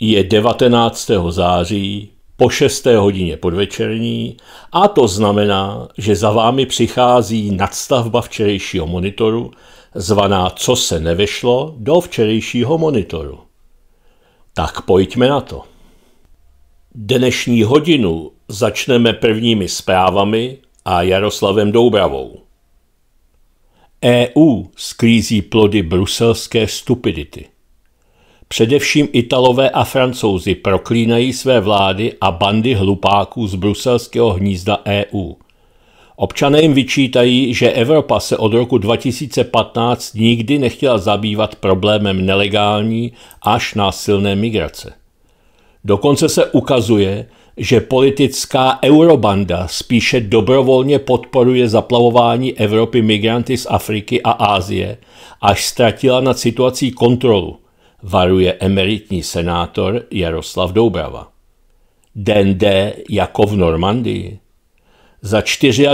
je 19. září po 6. hodině podvečerní a to znamená, že za vámi přichází nadstavba včerejšího monitoru, zvaná Co se nevešlo do včerejšího monitoru. Tak pojďme na to. Dnešní hodinu začneme prvními zprávami a Jaroslavem Doubravou. EU sklízí plody bruselské stupidity – Především Italové a Francouzi proklínají své vlády a bandy hlupáků z bruselského hnízda EU. Občané jim vyčítají, že Evropa se od roku 2015 nikdy nechtěla zabývat problémem nelegální až násilné migrace. Dokonce se ukazuje, že politická eurobanda spíše dobrovolně podporuje zaplavování Evropy migranty z Afriky a Ázie, až ztratila nad situací kontrolu – varuje emeritní senátor Jaroslav Doubrava. Den D jako v Normandii. Za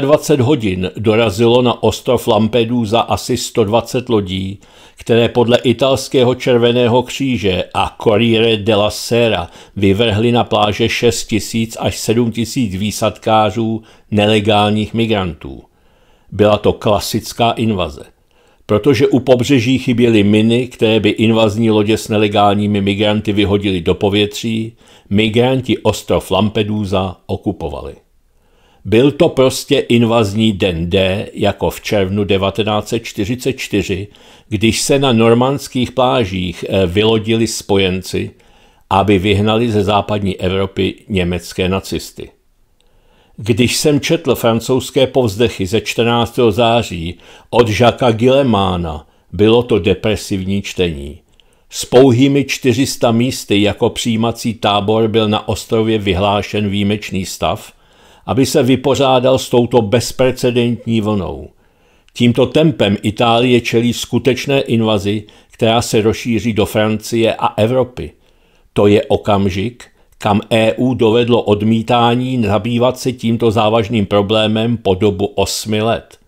24 hodin dorazilo na ostrov Lampedusa asi 120 lodí, které podle italského Červeného kříže a Corriere della Sera vyvrhly na pláže 6 tisíc až 7 tisíc výsadkářů nelegálních migrantů. Byla to klasická invaze protože u pobřeží chyběly miny, které by invazní lodě s nelegálními migranty vyhodili do povětří, migranti ostrov Lampedusa okupovali. Byl to prostě invazní den D, jako v červnu 1944, když se na normandských plážích eh, vylodili spojenci, aby vyhnali ze západní Evropy německé nacisty. Když jsem četl francouzské povzdechy ze 14. září od Žaka Gilemána, bylo to depresivní čtení. S pouhými 400 místy jako přijímací tábor byl na ostrově vyhlášen výjimečný stav, aby se vypořádal s touto bezprecedentní vlnou. Tímto tempem Itálie čelí skutečné invazi, která se rozšíří do Francie a Evropy. To je okamžik, kam EU dovedlo odmítání zabývat se tímto závažným problémem po dobu osmi let.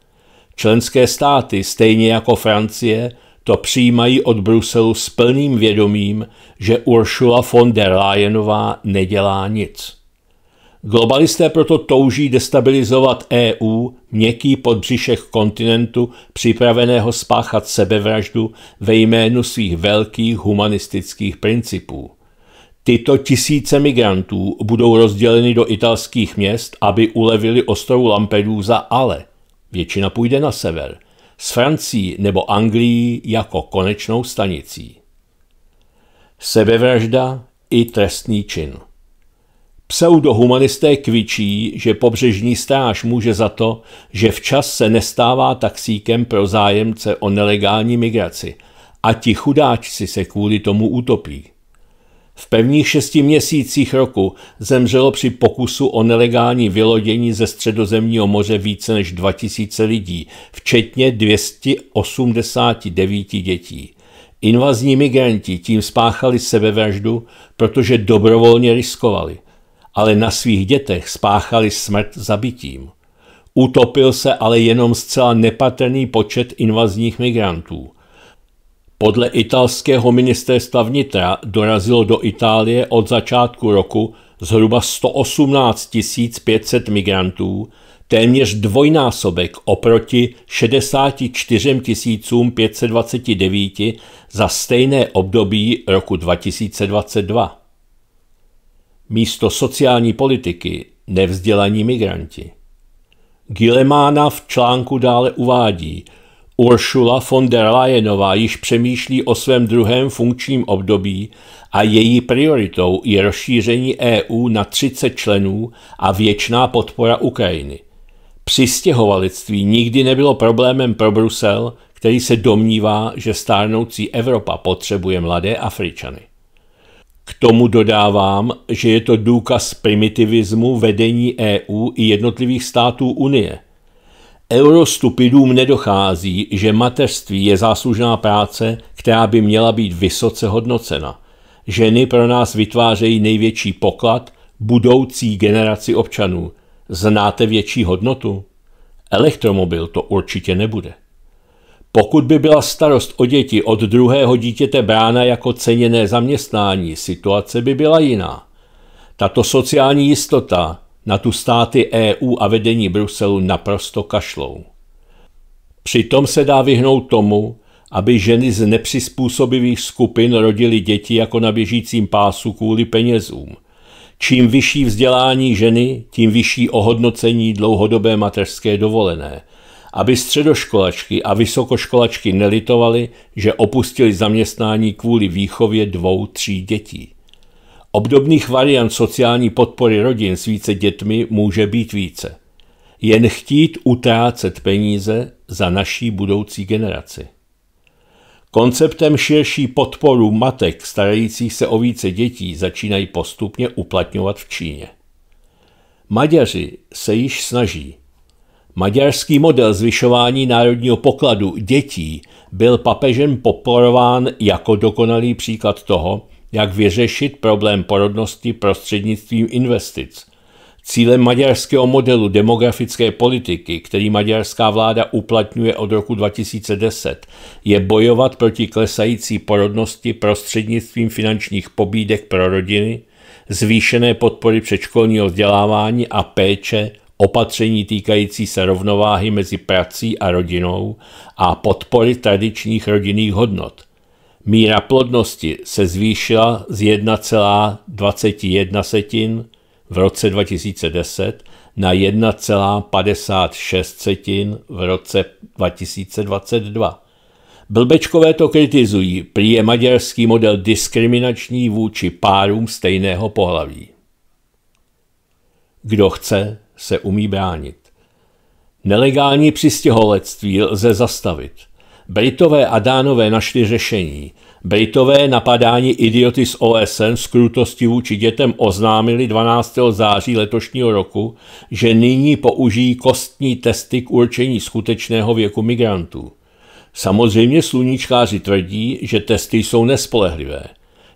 Členské státy, stejně jako Francie, to přijímají od Bruselu s plným vědomím, že Ursula von der Leyenová nedělá nic. Globalisté proto touží destabilizovat EU, měkký podbřišek kontinentu, připraveného spáchat sebevraždu ve jménu svých velkých humanistických principů. Tyto tisíce migrantů budou rozděleny do italských měst, aby ulevili ostrovu Lampedusa, ale většina půjde na sever, s Francií nebo Anglií jako konečnou stanicí. Sebevražda i trestný čin. Pseudohumanisté kvičí, že pobřežní stráž může za to, že včas se nestává taxíkem pro zájemce o nelegální migraci a ti chudáčci se kvůli tomu utopí. V prvních šesti měsících roku zemřelo při pokusu o nelegální vylodění ze středozemního moře více než 2000 lidí, včetně 289 dětí. Invazní migranti tím spáchali sebevraždu, protože dobrovolně riskovali, ale na svých dětech spáchali smrt zabitím. Utopil se ale jenom zcela nepatrný počet invazních migrantů. Podle italského ministerstva vnitra dorazilo do Itálie od začátku roku zhruba 118 500 migrantů, téměř dvojnásobek oproti 64 529 za stejné období roku 2022. Místo sociální politiky nevzdělaní migranti. Gilemána v článku dále uvádí – Ursula von der Leyenová již přemýšlí o svém druhém funkčním období a její prioritou je rozšíření EU na 30 členů a věčná podpora Ukrajiny. Přistěhovalectví nikdy nebylo problémem pro Brusel, který se domnívá, že stárnoucí Evropa potřebuje mladé Afričany. K tomu dodávám, že je to důkaz primitivismu vedení EU i jednotlivých států Unie – Eurostupidům nedochází, že mateřství je záslužná práce, která by měla být vysoce hodnocena. Ženy pro nás vytvářejí největší poklad budoucí generaci občanů. Znáte větší hodnotu? Elektromobil to určitě nebude. Pokud by byla starost o děti od druhého dítěte brána jako ceněné zaměstnání, situace by byla jiná. Tato sociální jistota, na tu státy EU a vedení Bruselu naprosto kašlou. Přitom se dá vyhnout tomu, aby ženy z nepřizpůsobivých skupin rodily děti jako na běžícím pásu kvůli penězům. Čím vyšší vzdělání ženy, tím vyšší ohodnocení dlouhodobé mateřské dovolené. Aby středoškolačky a vysokoškolačky nelitovaly, že opustili zaměstnání kvůli výchově dvou, tří dětí. Obdobných variant sociální podpory rodin s více dětmi může být více. Jen chtít utrácet peníze za naší budoucí generaci. Konceptem širší podporu matek starajících se o více dětí začínají postupně uplatňovat v Číně. Maďaři se již snaží. Maďarský model zvyšování národního pokladu dětí byl papežem podporován jako dokonalý příklad toho, jak vyřešit problém porodnosti prostřednictvím investic. Cílem maďarského modelu demografické politiky, který maďarská vláda uplatňuje od roku 2010, je bojovat proti klesající porodnosti prostřednictvím finančních pobídek pro rodiny, zvýšené podpory předškolního vzdělávání a péče, opatření týkající se rovnováhy mezi prací a rodinou a podpory tradičních rodinných hodnot, Míra plodnosti se zvýšila z 1,21 v roce 2010 na 1,56 v roce 2022. Blbečkové to kritizují, prý je maďarský model diskriminační vůči párům stejného pohlaví. Kdo chce, se umí bránit. Nelegální přistěholectví lze zastavit – Britové a Dánové našli řešení. Britové napadání idioty z OSN s krutostí vůči dětem oznámili 12. září letošního roku, že nyní použijí kostní testy k určení skutečného věku migrantů. Samozřejmě sluníčkáři tvrdí, že testy jsou nespolehlivé.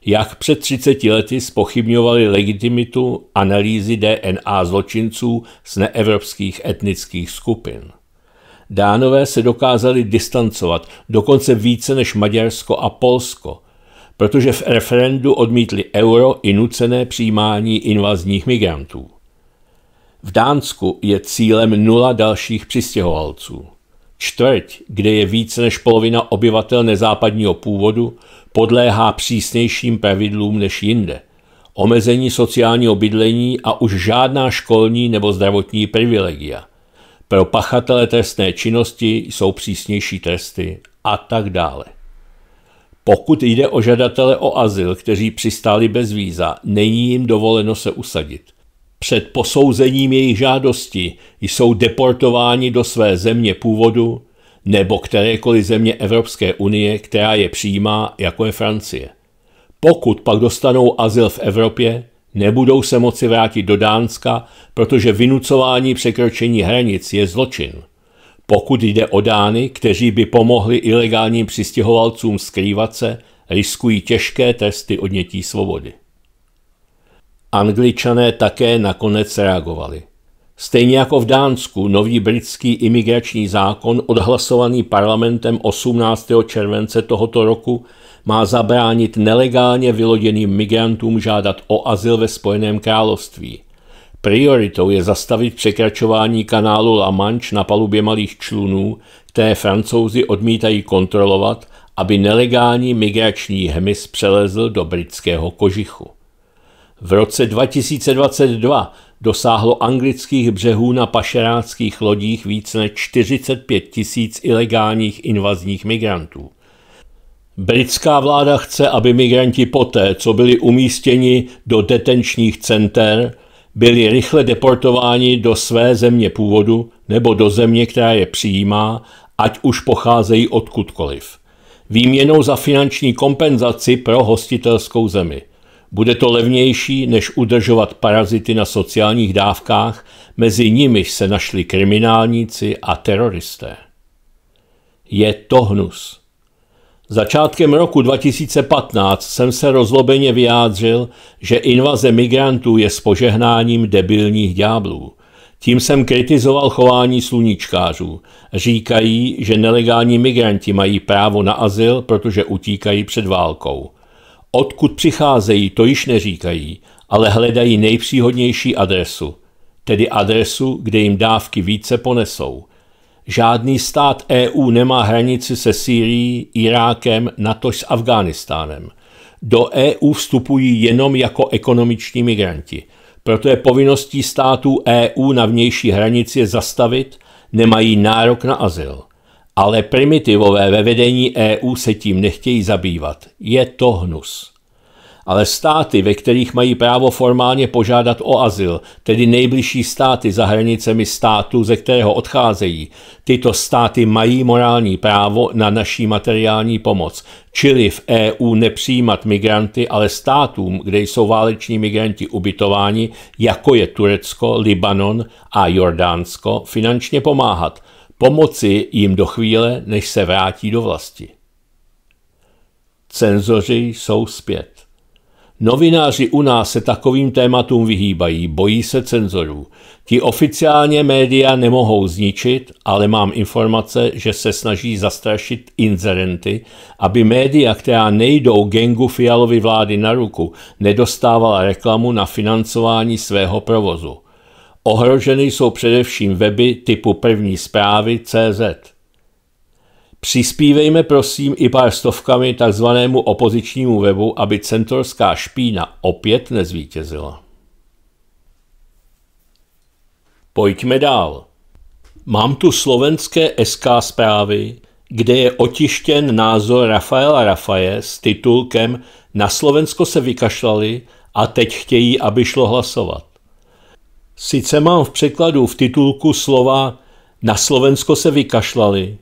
Jak před 30 lety spochybňovali legitimitu analýzy DNA zločinců z neevropských etnických skupin. Dánové se dokázali distancovat dokonce více než Maďarsko a Polsko, protože v referendu odmítli euro i nucené přijímání invazních migrantů. V Dánsku je cílem nula dalších přistěhovalců. Čtvrť, kde je více než polovina obyvatel nezápadního původu, podléhá přísnějším pravidlům než jinde. Omezení sociálního bydlení a už žádná školní nebo zdravotní privilegia pro pachatele trestné činnosti jsou přísnější tresty a tak dále. Pokud jde o žadatele o azyl, kteří přistáli bez víza, není jim dovoleno se usadit. Před posouzením jejich žádosti jsou deportováni do své země původu nebo kterékoliv země Evropské unie, která je přijímá, jako je Francie. Pokud pak dostanou azyl v Evropě, Nebudou se moci vrátit do Dánska, protože vynucování překročení hranic je zločin. Pokud jde o Dány, kteří by pomohli ilegálním přistěhovalcům skrývat se, riskují těžké tresty odnětí svobody. Angličané také nakonec reagovali. Stejně jako v Dánsku, nový britský imigrační zákon odhlasovaný parlamentem 18. července tohoto roku má zabránit nelegálně vyloděným migrantům žádat o azyl ve Spojeném království. Prioritou je zastavit překračování kanálu La Manche na palubě malých člunů, které francouzi odmítají kontrolovat, aby nelegální migrační hmyz přelezl do britského kožichu. V roce 2022 dosáhlo anglických břehů na pašeráckých lodích více než 45 tisíc ilegálních invazních migrantů. Britská vláda chce, aby migranti poté, co byli umístěni do detenčních center, byli rychle deportováni do své země původu nebo do země, která je přijímá, ať už pocházejí odkudkoliv. Výměnou za finanční kompenzaci pro hostitelskou zemi. Bude to levnější, než udržovat parazity na sociálních dávkách, mezi nimiž se našli kriminálníci a teroristé. Je to hnus. Začátkem roku 2015 jsem se rozlobeně vyjádřil, že invaze migrantů je s požehnáním debilních ďáblů. Tím jsem kritizoval chování sluníčkářů. Říkají, že nelegální migranti mají právo na azyl, protože utíkají před válkou. Odkud přicházejí, to již neříkají, ale hledají nejpříhodnější adresu. Tedy adresu, kde jim dávky více ponesou. Žádný stát EU nemá hranici se Sýrií, Irákem, natož s Afghánistánem. Do EU vstupují jenom jako ekonomiční migranti. Proto je povinností států EU na vnější hranici je zastavit, nemají nárok na azyl. Ale primitivové ve vedení EU se tím nechtějí zabývat. Je to hnus ale státy, ve kterých mají právo formálně požádat o azyl, tedy nejbližší státy za hranicemi státu, ze kterého odcházejí, tyto státy mají morální právo na naší materiální pomoc, čili v EU nepřijímat migranty, ale státům, kde jsou váleční migranti ubytováni, jako je Turecko, Libanon a Jordánsko, finančně pomáhat, pomoci jim do chvíle, než se vrátí do vlasti. Cenzoři jsou zpět. Novináři u nás se takovým tématům vyhýbají, bojí se cenzorů. Ti oficiálně média nemohou zničit, ale mám informace, že se snaží zastrašit inzerenty, aby média, která nejdou gengu Fialovi vlády na ruku, nedostávala reklamu na financování svého provozu. Ohroženy jsou především weby typu první zprávy CZ. Přispívejme prosím i pár stovkami takzvanému opozičnímu webu, aby centorská špína opět nezvítězila. Pojďme dál. Mám tu slovenské SK zprávy, kde je otištěn názor Rafaela Rafaje s titulkem Na Slovensko se vykašlali a teď chtějí, aby šlo hlasovat. Sice mám v překladu v titulku slova Na Slovensko se vykašlali,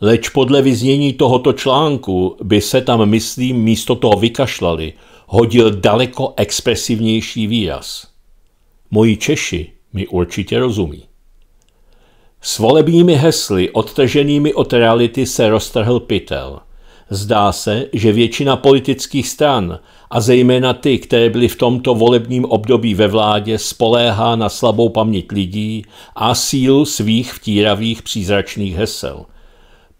Leč podle vyznění tohoto článku by se tam, myslím, místo toho vykašlali, hodil daleko expresivnější výraz. Moji Češi mi určitě rozumí. S volebními hesly odtrženými od reality se roztrhl pytel. Zdá se, že většina politických stran, a zejména ty, které byly v tomto volebním období ve vládě, spoléhá na slabou paměť lidí a sílu svých vtíravých přízračných hesel –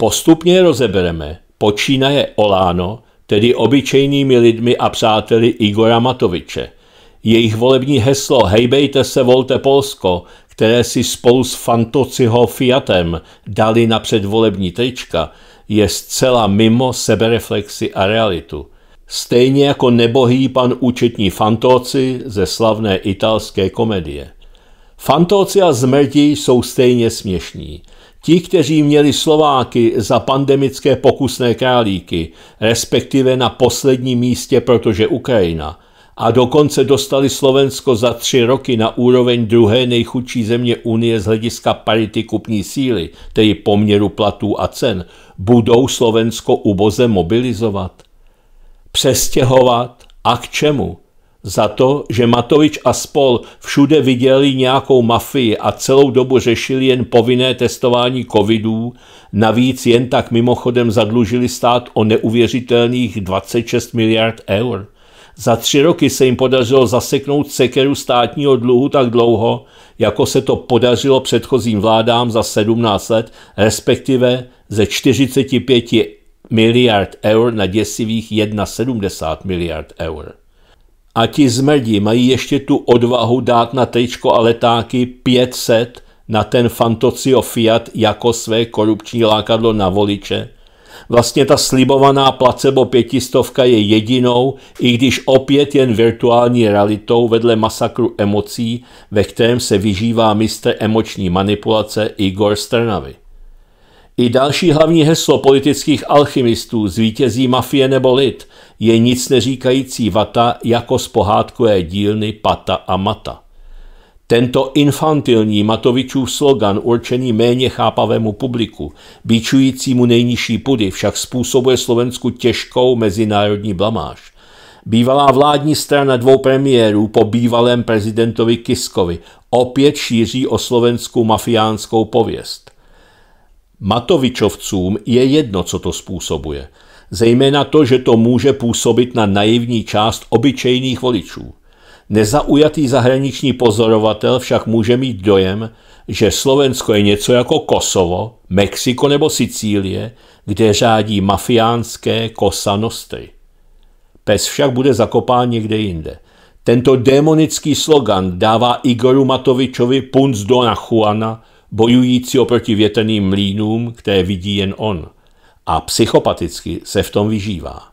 Postupně rozebereme, počínaje Oláno, tedy obyčejnými lidmi a přáteli Igora Matoviče. Jejich volební heslo Hejbejte se, volte Polsko, které si spolu s Fantociho Fiatem dali na předvolební trička, je zcela mimo sebereflexy a realitu. Stejně jako nebohý pan účetní Fantoci ze slavné italské komedie. Fantoci a zmrdi jsou stejně směšní – Ti, kteří měli Slováky za pandemické pokusné králíky, respektive na posledním místě, protože Ukrajina, a dokonce dostali Slovensko za tři roky na úroveň druhé nejchudší země Unie z hlediska parity kupní síly, tedy poměru platů a cen, budou Slovensko uboze mobilizovat? Přestěhovat? A k čemu? za to, že Matovič a spol všude viděli nějakou mafii a celou dobu řešili jen povinné testování covidů, navíc jen tak mimochodem zadlužili stát o neuvěřitelných 26 miliard eur. Za tři roky se jim podařilo zaseknout sekeru státního dluhu tak dlouho, jako se to podařilo předchozím vládám za 17 let, respektive ze 45 miliard eur na děsivých 1,70 miliard eur. A ti zmrdi mají ještě tu odvahu dát na tričko a letáky 500 na ten Fantocio Fiat jako své korupční lákadlo na voliče. Vlastně ta slibovaná placebo pětistovka je jedinou, i když opět jen virtuální realitou vedle masakru emocí, ve kterém se vyžívá mistr emoční manipulace Igor Strnavy. I další hlavní heslo politických alchymistů zvítězí mafie nebo lid je nic neříkající vata jako z pohádkové dílny Pata a Mata. Tento infantilní Matovičův slogan určený méně chápavému publiku, býčujícímu nejnižší pudy, však způsobuje Slovensku těžkou mezinárodní blamáž – Bývalá vládní strana dvou premiérů po bývalém prezidentovi Kiskovi opět šíří o slovenskou mafiánskou pověst. Matovičovcům je jedno, co to způsobuje zejména to, že to může působit na naivní část obyčejných voličů. Nezaujatý zahraniční pozorovatel však může mít dojem, že Slovensko je něco jako Kosovo, Mexiko nebo Sicílie, kde řádí mafiánské kosanostry. Pes však bude zakopán někde jinde. Tento démonický slogan dává Igoru Matovičovi punc do Nachuana, bojujícího proti větrným mlínům, které vidí jen on – a psychopaticky se v tom vyžívá.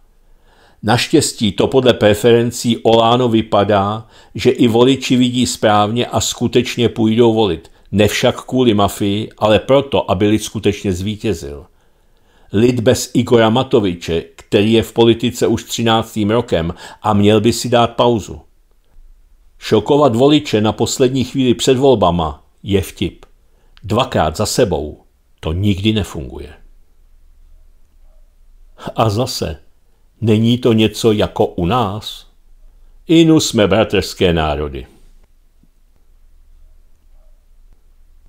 Naštěstí to podle preferencí Oláno vypadá, že i voliči vidí správně a skutečně půjdou volit. Ne však kvůli mafii, ale proto, aby lid skutečně zvítězil. Lid bez Igora Matoviče, který je v politice už 13. rokem a měl by si dát pauzu. Šokovat voliče na poslední chvíli před volbama je vtip. Dvakrát za sebou to nikdy nefunguje. A zase, není to něco jako u nás? Inu jsme bratrské národy.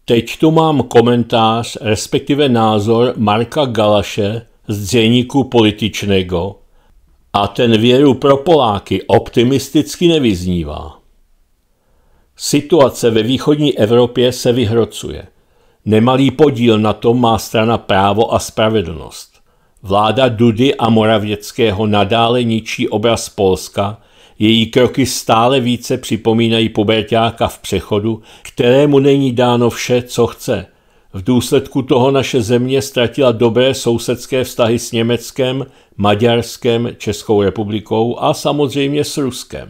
Teď tu mám komentář, respektive názor Marka Galaše z děníku političného a ten věru pro Poláky optimisticky nevyznívá. Situace ve východní Evropě se vyhrocuje. Nemalý podíl na tom má strana právo a spravedlnost. Vláda Dudy a Moravěckého nadále ničí obraz Polska, její kroky stále více připomínají pubertáka v přechodu, kterému není dáno vše, co chce. V důsledku toho naše země ztratila dobré sousedské vztahy s Německem, Maďarskem, Českou republikou a samozřejmě s Ruskem.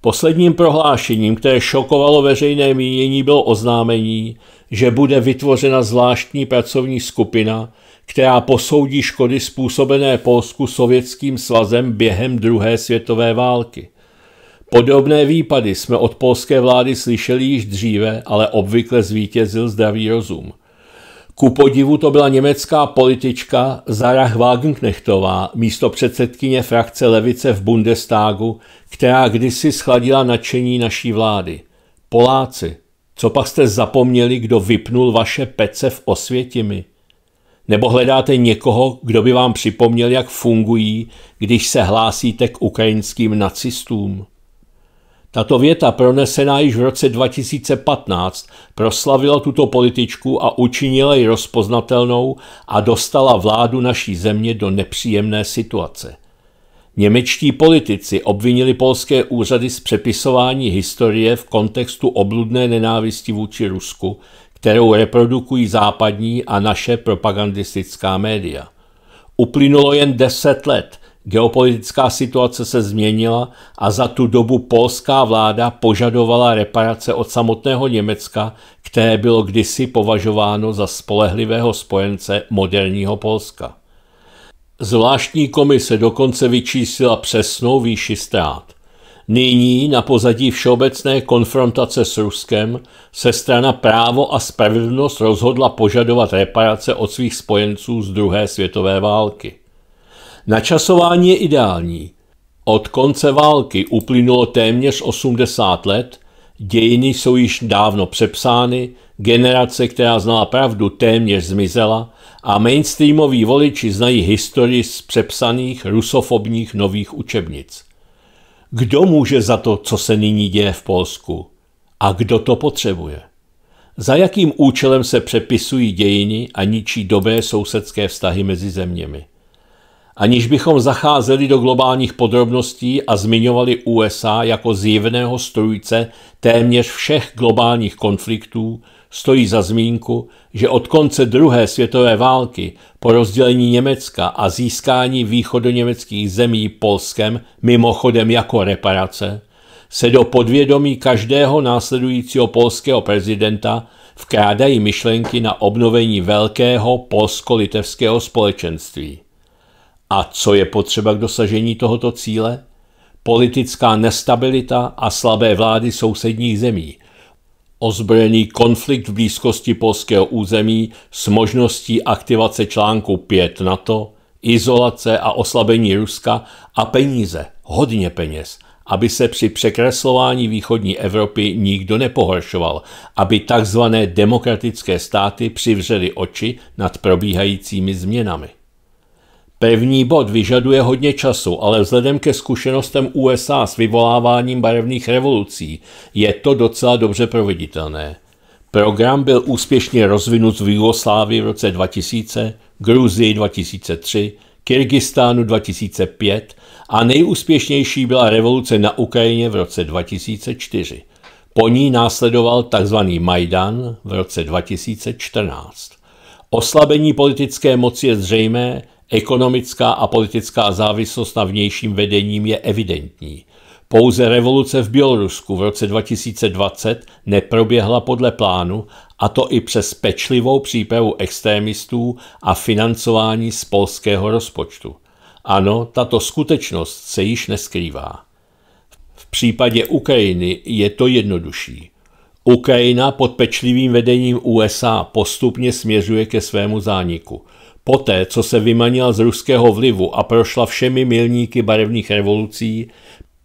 Posledním prohlášením, které šokovalo veřejné mínění, bylo oznámení, že bude vytvořena zvláštní pracovní skupina, která posoudí škody způsobené Polsku sovětským svazem během druhé světové války. Podobné výpady jsme od polské vlády slyšeli již dříve, ale obvykle zvítězil zdravý rozum. Ku podivu to byla německá politička Zara Wagenknechtová, místo předsedkyně frakce Levice v Bundestagu, která kdysi schladila nadšení naší vlády. Poláci, co pak jste zapomněli, kdo vypnul vaše pece v Osvětimi? Nebo hledáte někoho, kdo by vám připomněl, jak fungují, když se hlásíte k ukrajinským nacistům? Tato věta, pronesená již v roce 2015, proslavila tuto političku a učinila ji rozpoznatelnou a dostala vládu naší země do nepříjemné situace. Němečtí politici obvinili polské úřady z přepisování historie v kontextu obludné nenávisti vůči Rusku, kterou reprodukují západní a naše propagandistická média. Uplynulo jen deset let, geopolitická situace se změnila a za tu dobu polská vláda požadovala reparace od samotného Německa, které bylo kdysi považováno za spolehlivého spojence moderního Polska. Zvláštní komise dokonce vyčísila přesnou výši ztrát. Nyní na pozadí všeobecné konfrontace s Ruskem se strana Právo a spravedlnost rozhodla požadovat reparace od svých spojenců z druhé světové války. Načasování je ideální. Od konce války uplynulo téměř 80 let, dějiny jsou již dávno přepsány, generace, která znala pravdu, téměř zmizela a mainstreamoví voliči znají historii z přepsaných rusofobních nových učebnic. Kdo může za to, co se nyní děje v Polsku? A kdo to potřebuje? Za jakým účelem se přepisují dějiny a ničí dobré sousedské vztahy mezi zeměmi? Aniž bychom zacházeli do globálních podrobností a zmiňovali USA jako zjevného strujce téměř všech globálních konfliktů, stojí za zmínku, že od konce druhé světové války po rozdělení Německa a získání východoněmeckých zemí Polskem, mimochodem jako reparace, se do podvědomí každého následujícího polského prezidenta vkrádají myšlenky na obnovení velkého polsko-litevského společenství. A co je potřeba k dosažení tohoto cíle? Politická nestabilita a slabé vlády sousedních zemí – ozbrojený konflikt v blízkosti polského území s možností aktivace článku 5 NATO, izolace a oslabení Ruska a peníze, hodně peněz, aby se při překreslování východní Evropy nikdo nepohoršoval, aby takzvané demokratické státy přivřely oči nad probíhajícími změnami. Pevný bod vyžaduje hodně času, ale vzhledem ke zkušenostem USA s vyvoláváním barevných revolucí je to docela dobře proveditelné. Program byl úspěšně rozvinut v Jugoslávii v roce 2000, Gruzii 2003, Kyrgyzstánu 2005 a nejúspěšnější byla revoluce na Ukrajině v roce 2004. Po ní následoval tzv. Majdan v roce 2014. Oslabení politické moci je zřejmé, Ekonomická a politická závislost na vnějším vedením je evidentní. Pouze revoluce v Bělorusku v roce 2020 neproběhla podle plánu, a to i přes pečlivou přípravu extremistů a financování z polského rozpočtu. Ano, tato skutečnost se již neskrývá. V případě Ukrajiny je to jednodušší. Ukrajina pod pečlivým vedením USA postupně směřuje ke svému zániku – Poté, co se vymanila z ruského vlivu a prošla všemi milníky barevných revolucí,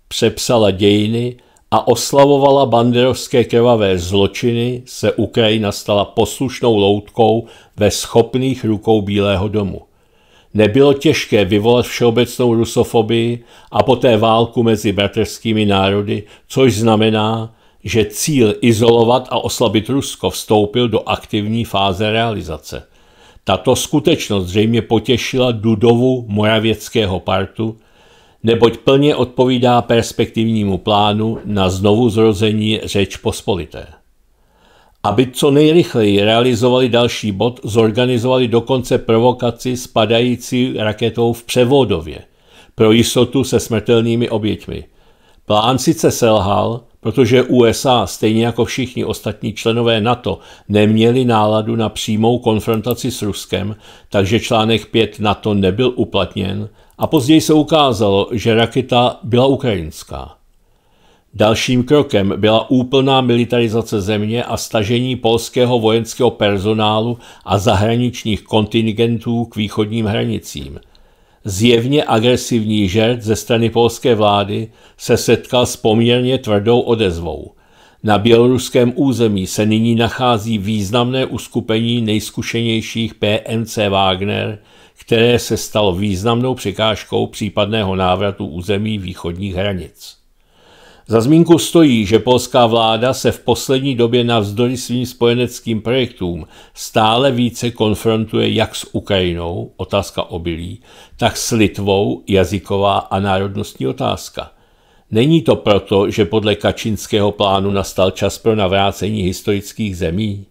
přepsala dějiny a oslavovala banderovské krvavé zločiny, se Ukrajina stala poslušnou loutkou ve schopných rukou Bílého domu. Nebylo těžké vyvolat všeobecnou rusofobii a poté válku mezi bratrskými národy, což znamená, že cíl izolovat a oslabit Rusko vstoupil do aktivní fáze realizace – tato skutečnost zřejmě potěšila Dudovu Moravěckého partu, neboť plně odpovídá perspektivnímu plánu na znovu zrození řeč pospolité. Aby co nejrychleji realizovali další bod, zorganizovali dokonce provokaci spadající raketou v Převodově pro jistotu se smrtelnými oběťmi. Plán sice selhal, Protože USA, stejně jako všichni ostatní členové NATO, neměli náladu na přímou konfrontaci s Ruskem, takže článek 5 NATO nebyl uplatněn a později se ukázalo, že raketa byla ukrajinská. Dalším krokem byla úplná militarizace země a stažení polského vojenského personálu a zahraničních kontingentů k východním hranicím – zjevně agresivní žert ze strany polské vlády se setkal s poměrně tvrdou odezvou. Na běloruském území se nyní nachází významné uskupení nejzkušenějších PMC Wagner, které se stalo významnou překážkou případného návratu území východních hranic. Za zmínku stojí, že polská vláda se v poslední době navzdory svým spojeneckým projektům stále více konfrontuje jak s Ukrajinou, otázka obilí, tak s Litvou, jazyková a národnostní otázka. Není to proto, že podle kačinského plánu nastal čas pro navrácení historických zemí?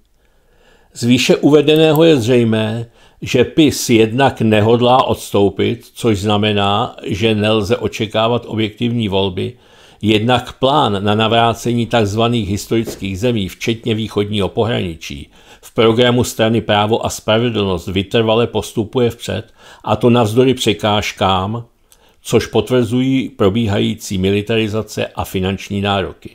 Z výše uvedeného je zřejmé, že PIS jednak nehodlá odstoupit, což znamená, že nelze očekávat objektivní volby – Jednak plán na navrácení tzv. historických zemí, včetně východního pohraničí, v programu strany Právo a spravedlnost vytrvale postupuje vpřed, a to navzdory překážkám, což potvrzují probíhající militarizace a finanční nároky.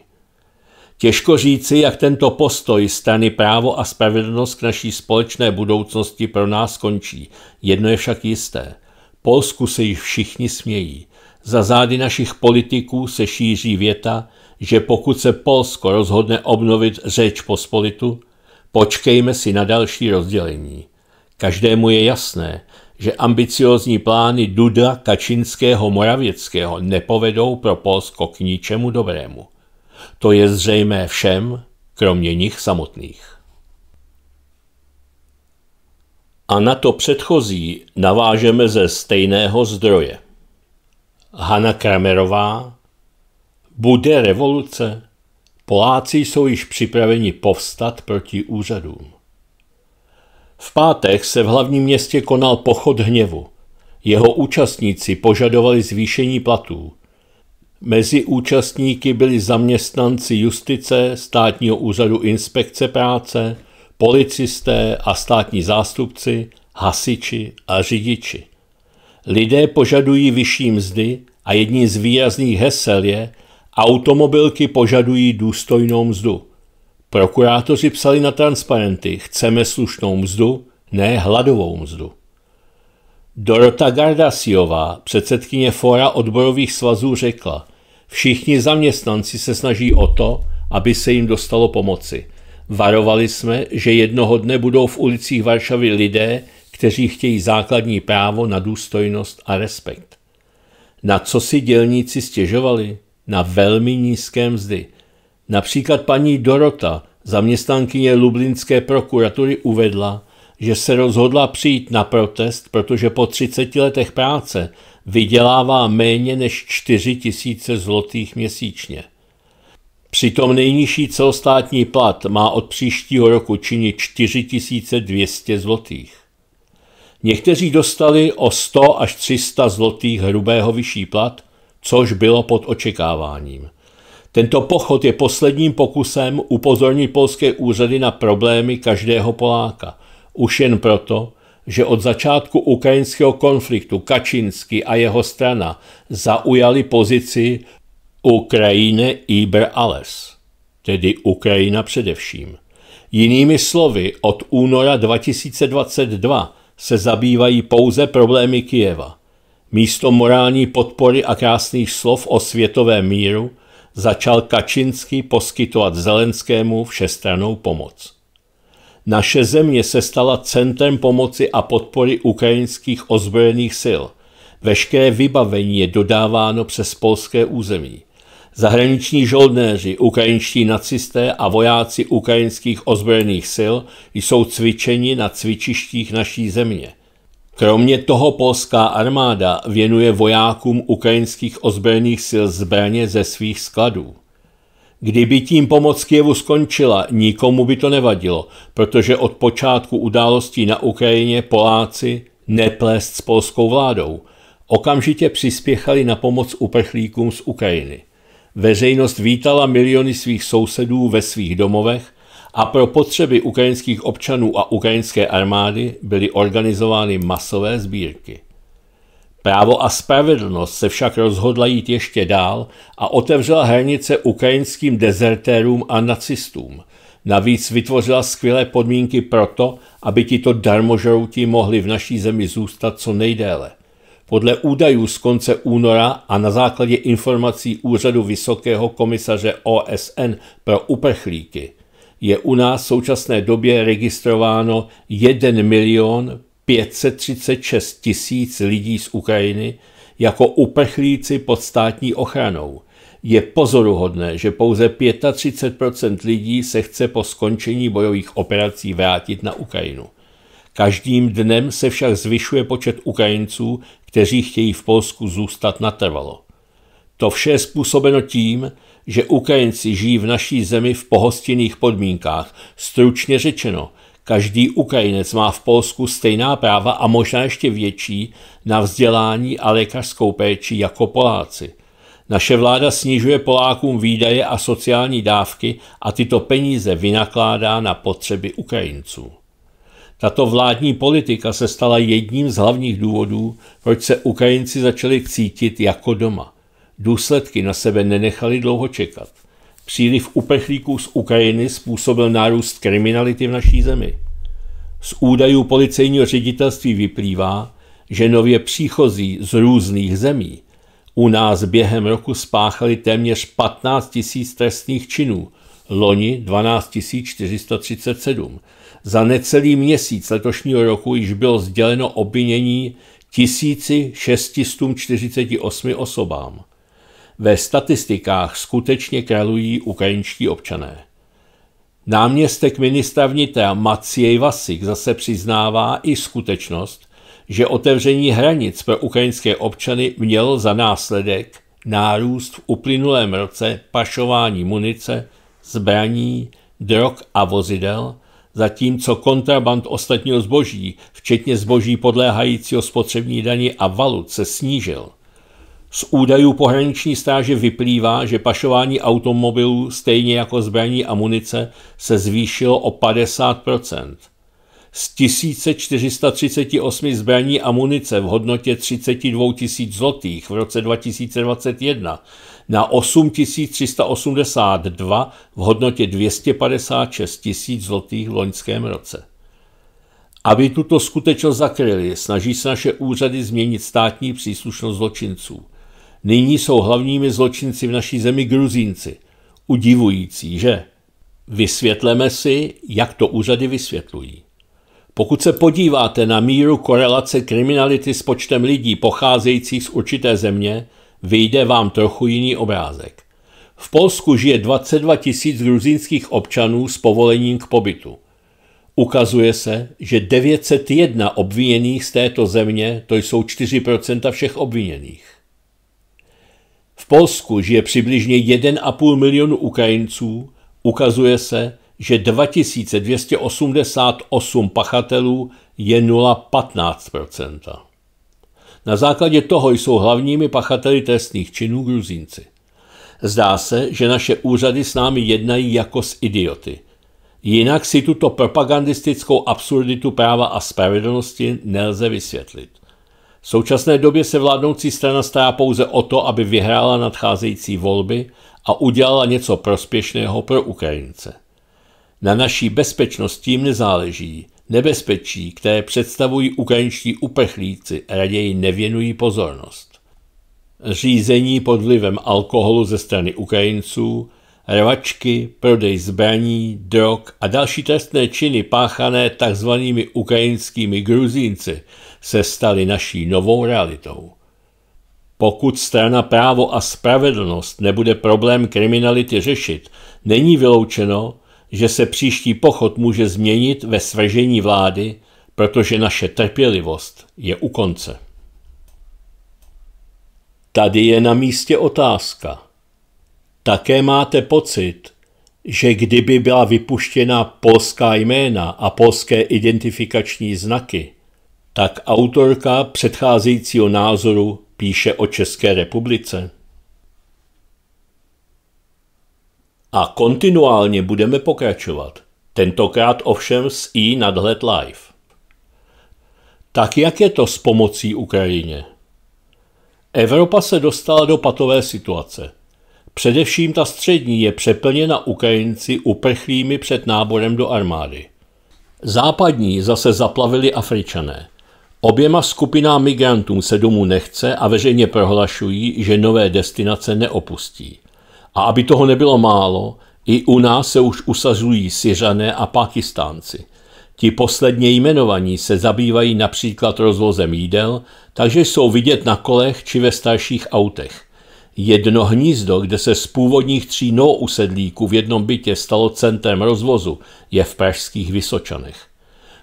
Těžko říci, jak tento postoj strany právo a spravedlnost k naší společné budoucnosti pro nás končí. Jedno je však jisté. Polsku se již všichni smějí. Za zády našich politiků se šíří věta, že pokud se Polsko rozhodne obnovit řeč pospolitu, počkejme si na další rozdělení. Každému je jasné, že ambiciozní plány Duda, Kačinského, Moravěckého nepovedou pro Polsko k ničemu dobrému. To je zřejmé všem, kromě nich samotných. A na to předchozí navážeme ze stejného zdroje – Hanna Kramerová Bude revoluce? Poláci jsou již připraveni povstat proti úřadům. V pátek se v hlavním městě konal pochod hněvu. Jeho účastníci požadovali zvýšení platů. Mezi účastníky byli zaměstnanci justice, státního úřadu inspekce práce, policisté a státní zástupci, hasiči a řidiči. Lidé požadují vyšší mzdy a jedním z výrazných hesel je automobilky požadují důstojnou mzdu. Prokurátoři psali na transparenty chceme slušnou mzdu, ne hladovou mzdu. Dorota Gardasiová, předsedkyně fora odborových svazů, řekla, všichni zaměstnanci se snaží o to, aby se jim dostalo pomoci. Varovali jsme, že jednoho dne budou v ulicích Varšavy lidé, kteří chtějí základní právo na důstojnost a respekt. Na co si dělníci stěžovali? Na velmi nízké mzdy. Například paní Dorota, zaměstnankyně Lublinské prokuratury, uvedla, že se rozhodla přijít na protest, protože po 30 letech práce vydělává méně než 4 tisíce zlotých měsíčně. Přitom nejnižší celostátní plat má od příštího roku činit 4200 zlotých. Někteří dostali o 100 až 300 zlotých hrubého vyšší plat, což bylo pod očekáváním. Tento pochod je posledním pokusem upozornit polské úřady na problémy každého Poláka. Už jen proto, že od začátku ukrajinského konfliktu Kačinsky a jeho strana zaujali pozici Ukrajine iber Ales, tedy Ukrajina především. Jinými slovy, od února 2022 se zabývají pouze problémy Kijeva. Místo morální podpory a krásných slov o světovém míru začal Kačinsky poskytovat Zelenskému všestranou pomoc. Naše země se stala centrem pomoci a podpory ukrajinských ozbrojených sil. Veškeré vybavení je dodáváno přes polské území. Zahraniční žoldnéři, ukrajinští nacisté a vojáci ukrajinských ozbrojených sil jsou cvičeni na cvičištích naší země. Kromě toho polská armáda věnuje vojákům ukrajinských ozbrojených sil zbraně ze svých skladů. Kdyby tím pomoc Kijevu skončila, nikomu by to nevadilo, protože od počátku událostí na Ukrajině Poláci neplést s polskou vládou okamžitě přispěchali na pomoc uprchlíkům z Ukrajiny. Veřejnost vítala miliony svých sousedů ve svých domovech a pro potřeby ukrajinských občanů a ukrajinské armády byly organizovány masové sbírky. Právo a spravedlnost se však rozhodla jít ještě dál a otevřela hranice ukrajinským dezertérům a nacistům. Navíc vytvořila skvělé podmínky pro to, aby tito darmožrouti mohli v naší zemi zůstat co nejdéle. Podle údajů z konce února a na základě informací Úřadu Vysokého komisaře OSN pro uprchlíky je u nás v současné době registrováno 1 milion 536 tisíc lidí z Ukrajiny jako uprchlíci pod státní ochranou. Je pozoruhodné, že pouze 35 lidí se chce po skončení bojových operací vrátit na Ukrajinu. Každým dnem se však zvyšuje počet Ukrajinců, kteří chtějí v Polsku zůstat natrvalo. To vše je způsobeno tím, že Ukrajinci žijí v naší zemi v pohostinných podmínkách. Stručně řečeno, každý Ukrajinec má v Polsku stejná práva a možná ještě větší na vzdělání a lékařskou péči jako Poláci. Naše vláda snižuje Polákům výdaje a sociální dávky a tyto peníze vynakládá na potřeby Ukrajinců. Tato vládní politika se stala jedním z hlavních důvodů, proč se Ukrajinci začali cítit jako doma. Důsledky na sebe nenechali dlouho čekat. Příliv uprchlíků z Ukrajiny způsobil nárůst kriminality v naší zemi. Z údajů policejního ředitelství vyplývá, že nově příchozí z různých zemí u nás během roku spáchali téměř 15 000 trestných činů, loni 12 437, za necelý měsíc letošního roku již bylo sděleno obvinění 1648 osobám. Ve statistikách skutečně králují ukrajinští občané. Náměstek ministra vnitra Maciej Vasik zase přiznává i skutečnost, že otevření hranic pro ukrajinské občany mělo za následek nárůst v uplynulém roce pašování munice, zbraní, drog a vozidel – zatímco kontraband ostatního zboží, včetně zboží podléhajícího spotřební dani a valut, se snížil. Z údajů pohraniční stráže vyplývá, že pašování automobilů, stejně jako zbraní a munice, se zvýšilo o 50 Z 1438 zbraní a munice v hodnotě 32 000 zlotých v roce 2021 na 8382 v hodnotě 256 tisíc zlotých v loňském roce. Aby tuto skutečnost zakryli, snaží se naše úřady změnit státní příslušnost zločinců. Nyní jsou hlavními zločinci v naší zemi Gruzínci. Udivující, že? Vysvětleme si, jak to úřady vysvětlují. Pokud se podíváte na míru korelace kriminality s počtem lidí pocházejících z určité země, vyjde vám trochu jiný obrázek. V Polsku žije 22 tisíc gruzínských občanů s povolením k pobytu. Ukazuje se, že 901 obviněných z této země, to jsou 4% všech obviněných. V Polsku žije přibližně 1,5 milionu Ukrajinců, ukazuje se, že 2288 pachatelů je 0,15%. Na základě toho jsou hlavními pachateli trestných činů Gruzínci. Zdá se, že naše úřady s námi jednají jako s idioty. Jinak si tuto propagandistickou absurditu práva a spravedlnosti nelze vysvětlit. V současné době se vládnoucí strana stará pouze o to, aby vyhrála nadcházející volby a udělala něco prospěšného pro Ukrajince. Na naší bezpečnost tím nezáleží, Nebezpečí, které představují ukrajinští upechlíci, raději nevěnují pozornost. Řízení pod vlivem alkoholu ze strany Ukrajinců, rvačky, prodej zbraní, drog a další trestné činy páchané tzv. ukrajinskými gruzínci se staly naší novou realitou. Pokud strana právo a spravedlnost nebude problém kriminality řešit, není vyloučeno, že se příští pochod může změnit ve svržení vlády, protože naše trpělivost je u konce. Tady je na místě otázka. Také máte pocit, že kdyby byla vypuštěna polská jména a polské identifikační znaky, tak autorka předcházejícího názoru píše o České republice. A kontinuálně budeme pokračovat, tentokrát ovšem s i nadhled live. Tak jak je to s pomocí Ukrajině? Evropa se dostala do patové situace. Především ta střední je přeplněna Ukrajinci uprchlými před náborem do armády. Západní zase zaplavili Afričané. Oběma skupinám migrantům se domů nechce a veřejně prohlašují, že nové destinace neopustí. A aby toho nebylo málo, i u nás se už usazují Syřané a Pakistánci. Ti posledně jmenovaní se zabývají například rozvozem jídel, takže jsou vidět na kolech či ve starších autech. Jedno hnízdo, kde se z původních tří nousedlíků v jednom bytě stalo centrem rozvozu, je v pražských Vysočanech.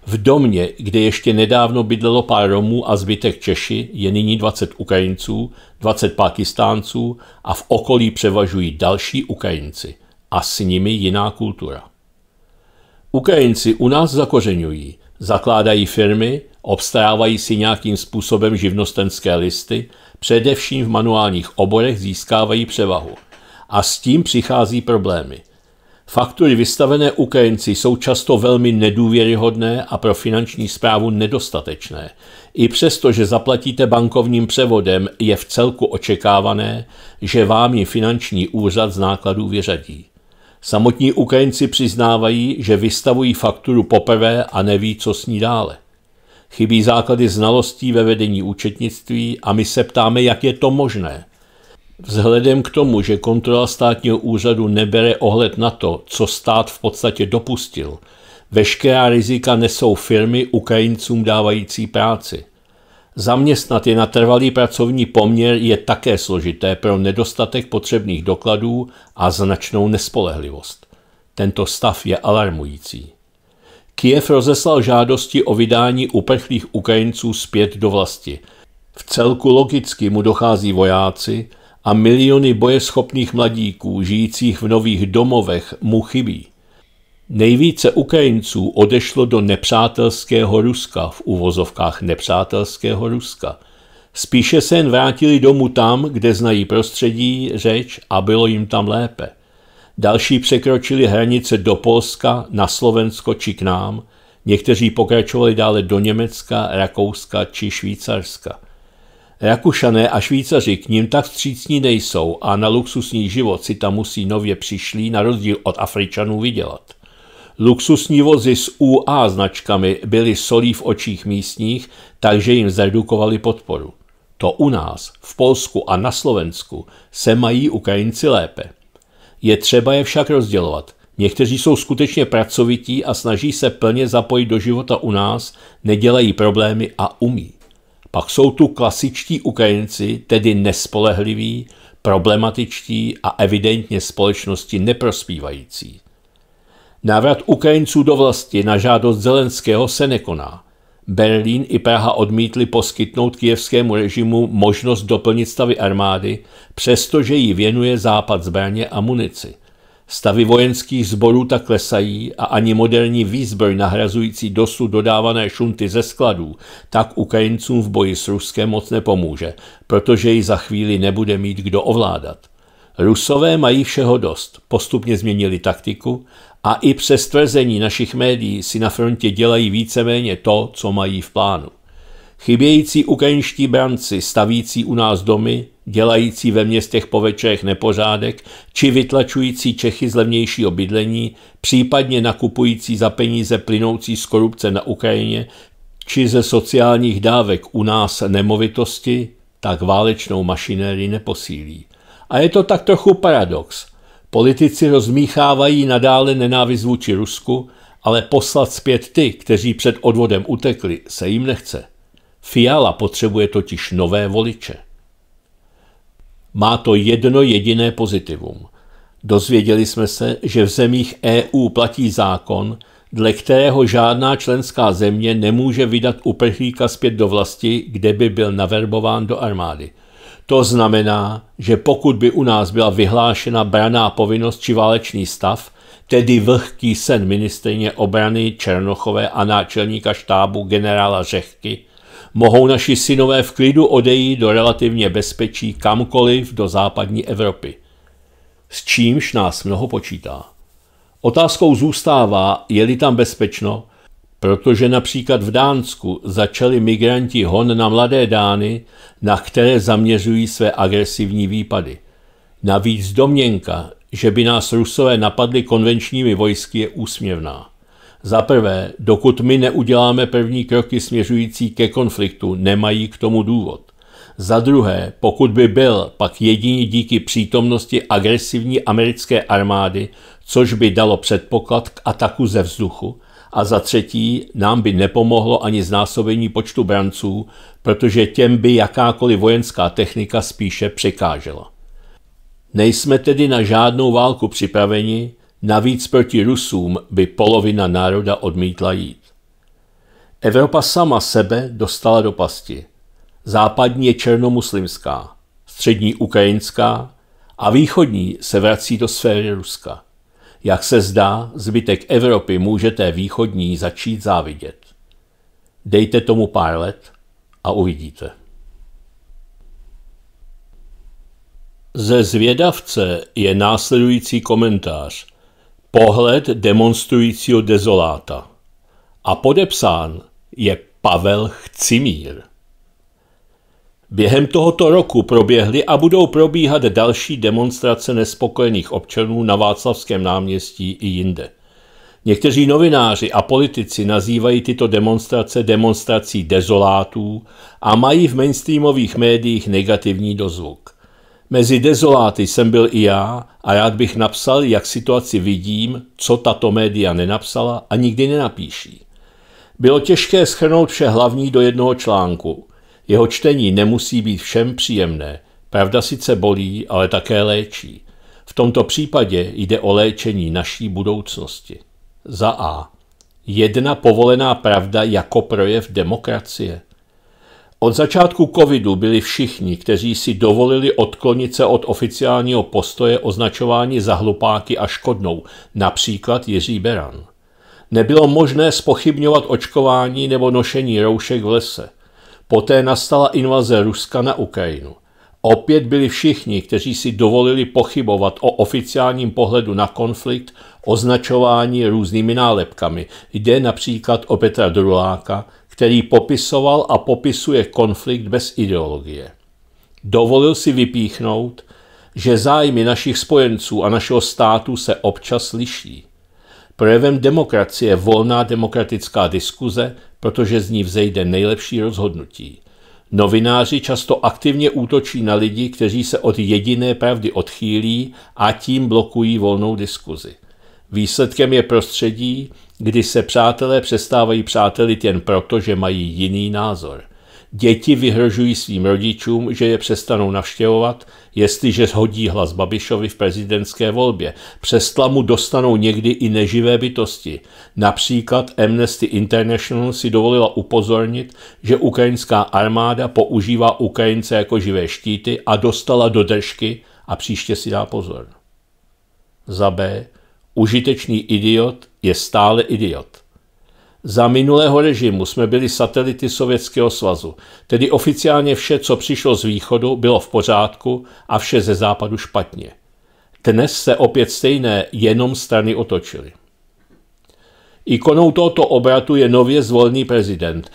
V domě, kde ještě nedávno bydlelo pár Romů a zbytek Češi, je nyní 20 Ukrajinců, 20 Pakistánců a v okolí převažují další Ukrajinci a s nimi jiná kultura. Ukrajinci u nás zakořenují, zakládají firmy, obstarávají si nějakým způsobem živnostenské listy, především v manuálních oborech získávají převahu. A s tím přichází problémy – Faktury vystavené Ukrajinci jsou často velmi nedůvěryhodné a pro finanční zprávu nedostatečné. I přesto, že zaplatíte bankovním převodem, je v celku očekávané, že vám ji finanční úřad z nákladů vyřadí. Samotní Ukrajinci přiznávají, že vystavují fakturu poprvé a neví, co s ní dále. Chybí základy znalostí ve vedení účetnictví a my se ptáme, jak je to možné – Vzhledem k tomu, že kontrola státního úřadu nebere ohled na to, co stát v podstatě dopustil, veškerá rizika nesou firmy Ukrajincům dávající práci. Zaměstnat je na trvalý pracovní poměr je také složité pro nedostatek potřebných dokladů a značnou nespolehlivost. Tento stav je alarmující. Kiev rozeslal žádosti o vydání uprchlých Ukrajinců zpět do vlasti. V celku logicky mu dochází vojáci, a miliony bojeschopných mladíků žijících v nových domovech mu chybí. Nejvíce Ukrajinců odešlo do nepřátelského Ruska, v uvozovkách nepřátelského Ruska. Spíše se jen vrátili domů tam, kde znají prostředí, řeč a bylo jim tam lépe. Další překročili hranice do Polska, na Slovensko či k nám, někteří pokračovali dále do Německa, Rakouska či Švýcarska. Rakušané a Švýcaři k ním tak vstřícní nejsou a na luxusní život si tam musí nově přišlí na rozdíl od Afričanů vydělat. Luxusní vozy s UA značkami byly solí v očích místních, takže jim zredukovali podporu. To u nás, v Polsku a na Slovensku, se mají Ukrajinci lépe. Je třeba je však rozdělovat. Někteří jsou skutečně pracovití a snaží se plně zapojit do života u nás, nedělají problémy a umí. Pak jsou tu klasičtí Ukrajinci, tedy nespolehliví, problematičtí a evidentně společnosti neprospívající. Návrat Ukrajinců do vlasti na žádost Zelenského se nekoná. Berlín i Praha odmítli poskytnout kijevskému režimu možnost doplnit stavy armády, přestože jí věnuje západ zbraně a munici – Stavy vojenských zborů tak klesají a ani moderní výzbroj nahrazující dosud dodávané šunty ze skladů tak Ukrajincům v boji s Ruskem moc nepomůže, protože ji za chvíli nebude mít kdo ovládat. Rusové mají všeho dost, postupně změnili taktiku a i přes tvrzení našich médií si na frontě dělají víceméně to, co mají v plánu. Chybějící ukrajinští branci stavící u nás domy, dělající ve městech po večerech nepořádek či vytlačující Čechy z levnějšího bydlení, případně nakupující za peníze plynoucí z korupce na Ukrajině či ze sociálních dávek u nás nemovitosti, tak válečnou mašinérii neposílí. A je to tak trochu paradox. Politici rozmíchávají nadále nenávist vůči Rusku, ale poslat zpět ty, kteří před odvodem utekli, se jim nechce. Fiala potřebuje totiž nové voliče. Má to jedno jediné pozitivum. Dozvěděli jsme se, že v zemích EU platí zákon, dle kterého žádná členská země nemůže vydat uprchlíka zpět do vlasti, kde by byl naverbován do armády. To znamená, že pokud by u nás byla vyhlášena braná povinnost či válečný stav, tedy vlhký sen ministrině obrany Černochové a náčelníka štábu generála Řehky, mohou naši synové v klidu odejít do relativně bezpečí kamkoliv do západní Evropy. S čímž nás mnoho počítá. Otázkou zůstává, je-li tam bezpečno, protože například v Dánsku začali migranti hon na mladé Dány, na které zaměřují své agresivní výpady. Navíc domněnka, že by nás Rusové napadli konvenčními vojsky, je úsměvná. Za prvé, dokud my neuděláme první kroky směřující ke konfliktu, nemají k tomu důvod. Za druhé, pokud by byl, pak jedině díky přítomnosti agresivní americké armády, což by dalo předpoklad k ataku ze vzduchu. A za třetí, nám by nepomohlo ani znásobení počtu branců, protože těm by jakákoliv vojenská technika spíše překážela. Nejsme tedy na žádnou válku připraveni, Navíc proti Rusům by polovina národa odmítla jít. Evropa sama sebe dostala do pasti. Západní je černomuslimská, střední ukrajinská a východní se vrací do sféry Ruska. Jak se zdá, zbytek Evropy můžete východní začít závidět. Dejte tomu pár let a uvidíte. Ze zvědavce je následující komentář – pohled demonstrujícího dezoláta. A podepsán je Pavel Chcimír. Během tohoto roku proběhly a budou probíhat další demonstrace nespokojených občanů na Václavském náměstí i jinde. Někteří novináři a politici nazývají tyto demonstrace demonstrací dezolátů a mají v mainstreamových médiích negativní dozvuk. Mezi dezoláty jsem byl i já a rád bych napsal, jak situaci vidím, co tato média nenapsala a nikdy nenapíší. Bylo těžké schrnout vše hlavní do jednoho článku. Jeho čtení nemusí být všem příjemné. Pravda sice bolí, ale také léčí. V tomto případě jde o léčení naší budoucnosti. Za A. Jedna povolená pravda jako projev demokracie – od začátku covidu byli všichni, kteří si dovolili odklonit se od oficiálního postoje označování za hlupáky a škodnou, například Jiří Beran. Nebylo možné spochybňovat očkování nebo nošení roušek v lese. Poté nastala invaze Ruska na Ukrajinu. Opět byli všichni, kteří si dovolili pochybovat o oficiálním pohledu na konflikt, označováni různými nálepkami. Jde například o Petra Druláka, který popisoval a popisuje konflikt bez ideologie. Dovolil si vypíchnout, že zájmy našich spojenců a našeho státu se občas liší. Projevem demokracie je volná demokratická diskuze, protože z ní vzejde nejlepší rozhodnutí. Novináři často aktivně útočí na lidi, kteří se od jediné pravdy odchýlí a tím blokují volnou diskuzi. Výsledkem je prostředí, kdy se přátelé přestávají přátelit jen proto, že mají jiný názor. Děti vyhrožují svým rodičům, že je přestanou navštěvovat, jestliže hodí hlas Babišovi v prezidentské volbě. tlamu dostanou někdy i neživé bytosti. Například Amnesty International si dovolila upozornit, že ukrajinská armáda používá Ukrajince jako živé štíty a dostala do držky a příště si dá pozor. Za B Užitečný idiot je stále idiot. Za minulého režimu jsme byli satelity Sovětského svazu, tedy oficiálně vše, co přišlo z východu, bylo v pořádku a vše ze západu špatně. Dnes se opět stejné jenom strany otočily. Ikonou tohoto obratu je nově zvolený prezident.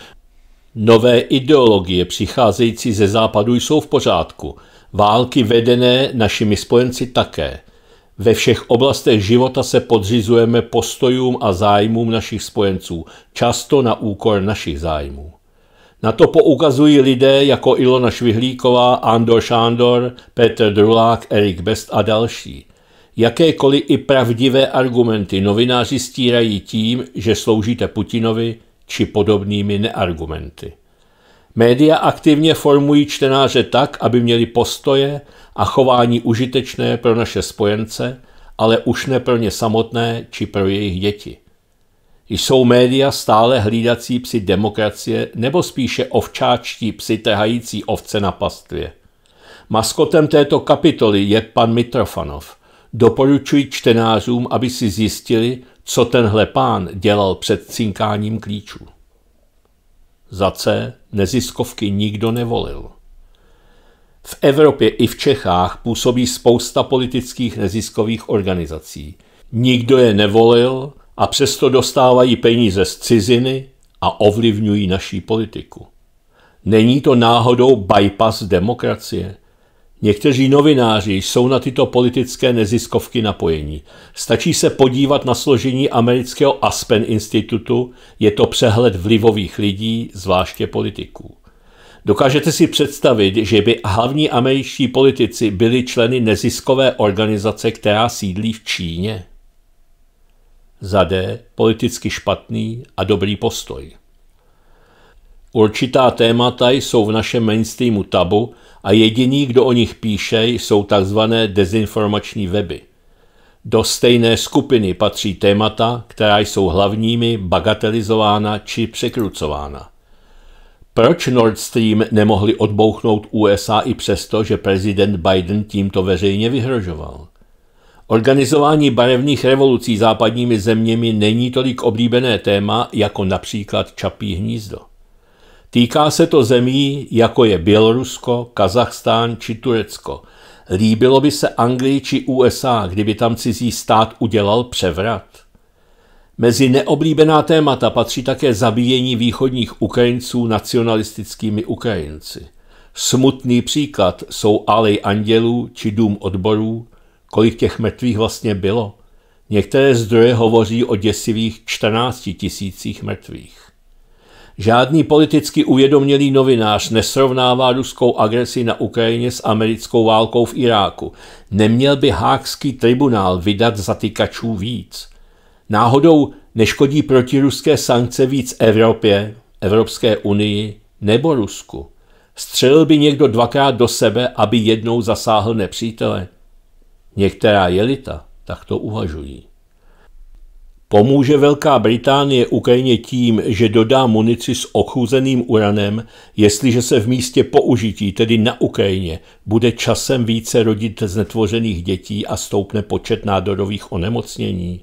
Nové ideologie přicházející ze západu jsou v pořádku, války vedené našimi spojenci také – ve všech oblastech života se podřizujeme postojům a zájmům našich spojenců, často na úkor našich zájmů. Na to poukazují lidé jako Ilona Švihlíková, Andor Šándor, Petr Drulák, Erik Best a další. Jakékoliv i pravdivé argumenty novináři stírají tím, že sloužíte Putinovi či podobnými neargumenty. Média aktivně formují čtenáře tak, aby měli postoje a chování užitečné pro naše spojence, ale už ne pro ně samotné či pro jejich děti. Jsou média stále hlídací psi demokracie nebo spíše ovčáčtí psi trhající ovce na pastvě? Maskotem této kapitoly je pan Mitrofanov. Doporučuji čtenářům, aby si zjistili, co tenhle pán dělal před cinkáním klíčů. Za C neziskovky nikdo nevolil. V Evropě i v Čechách působí spousta politických neziskových organizací. Nikdo je nevolil a přesto dostávají peníze z ciziny a ovlivňují naší politiku. Není to náhodou bypass demokracie – Někteří novináři jsou na tyto politické neziskovky napojení. Stačí se podívat na složení amerického Aspen institutu, je to přehled vlivových lidí, zvláště politiků. Dokážete si představit, že by hlavní američtí politici byli členy neziskové organizace, která sídlí v Číně? Zadé Politicky špatný a dobrý postoj. Určitá témata jsou v našem mainstreamu tabu a jediní, kdo o nich píše, jsou tzv. dezinformační weby. Do stejné skupiny patří témata, která jsou hlavními bagatelizována či překrucována. Proč Nord Stream nemohli odbouchnout USA i přesto, že prezident Biden tímto veřejně vyhrožoval? Organizování barevných revolucí západními zeměmi není tolik oblíbené téma jako například Čapí hnízdo. Týká se to zemí, jako je Bělorusko, Kazachstán či Turecko. Líbilo by se Anglii či USA, kdyby tam cizí stát udělal převrat? Mezi neoblíbená témata patří také zabíjení východních Ukrajinců nacionalistickými Ukrajinci. Smutný příklad jsou Alej andělů či Dům odborů, kolik těch mrtvých vlastně bylo. Některé zdroje hovoří o děsivých 14 tisících mrtvých. Žádný politicky uvědomělý novinář nesrovnává ruskou agresi na Ukrajině s americkou válkou v Iráku. Neměl by hákský tribunál vydat zatykačů víc. Náhodou neškodí protiruské sankce víc Evropě, Evropské unii nebo Rusku. Střelil by někdo dvakrát do sebe, aby jednou zasáhl nepřítele. Některá jelita tak to uvažují. Pomůže Velká Británie Ukrajině tím, že dodá munici s ochuzeným uranem, jestliže se v místě použití, tedy na Ukrajině, bude časem více rodit znetvořených dětí a stoupne počet nádorových onemocnění?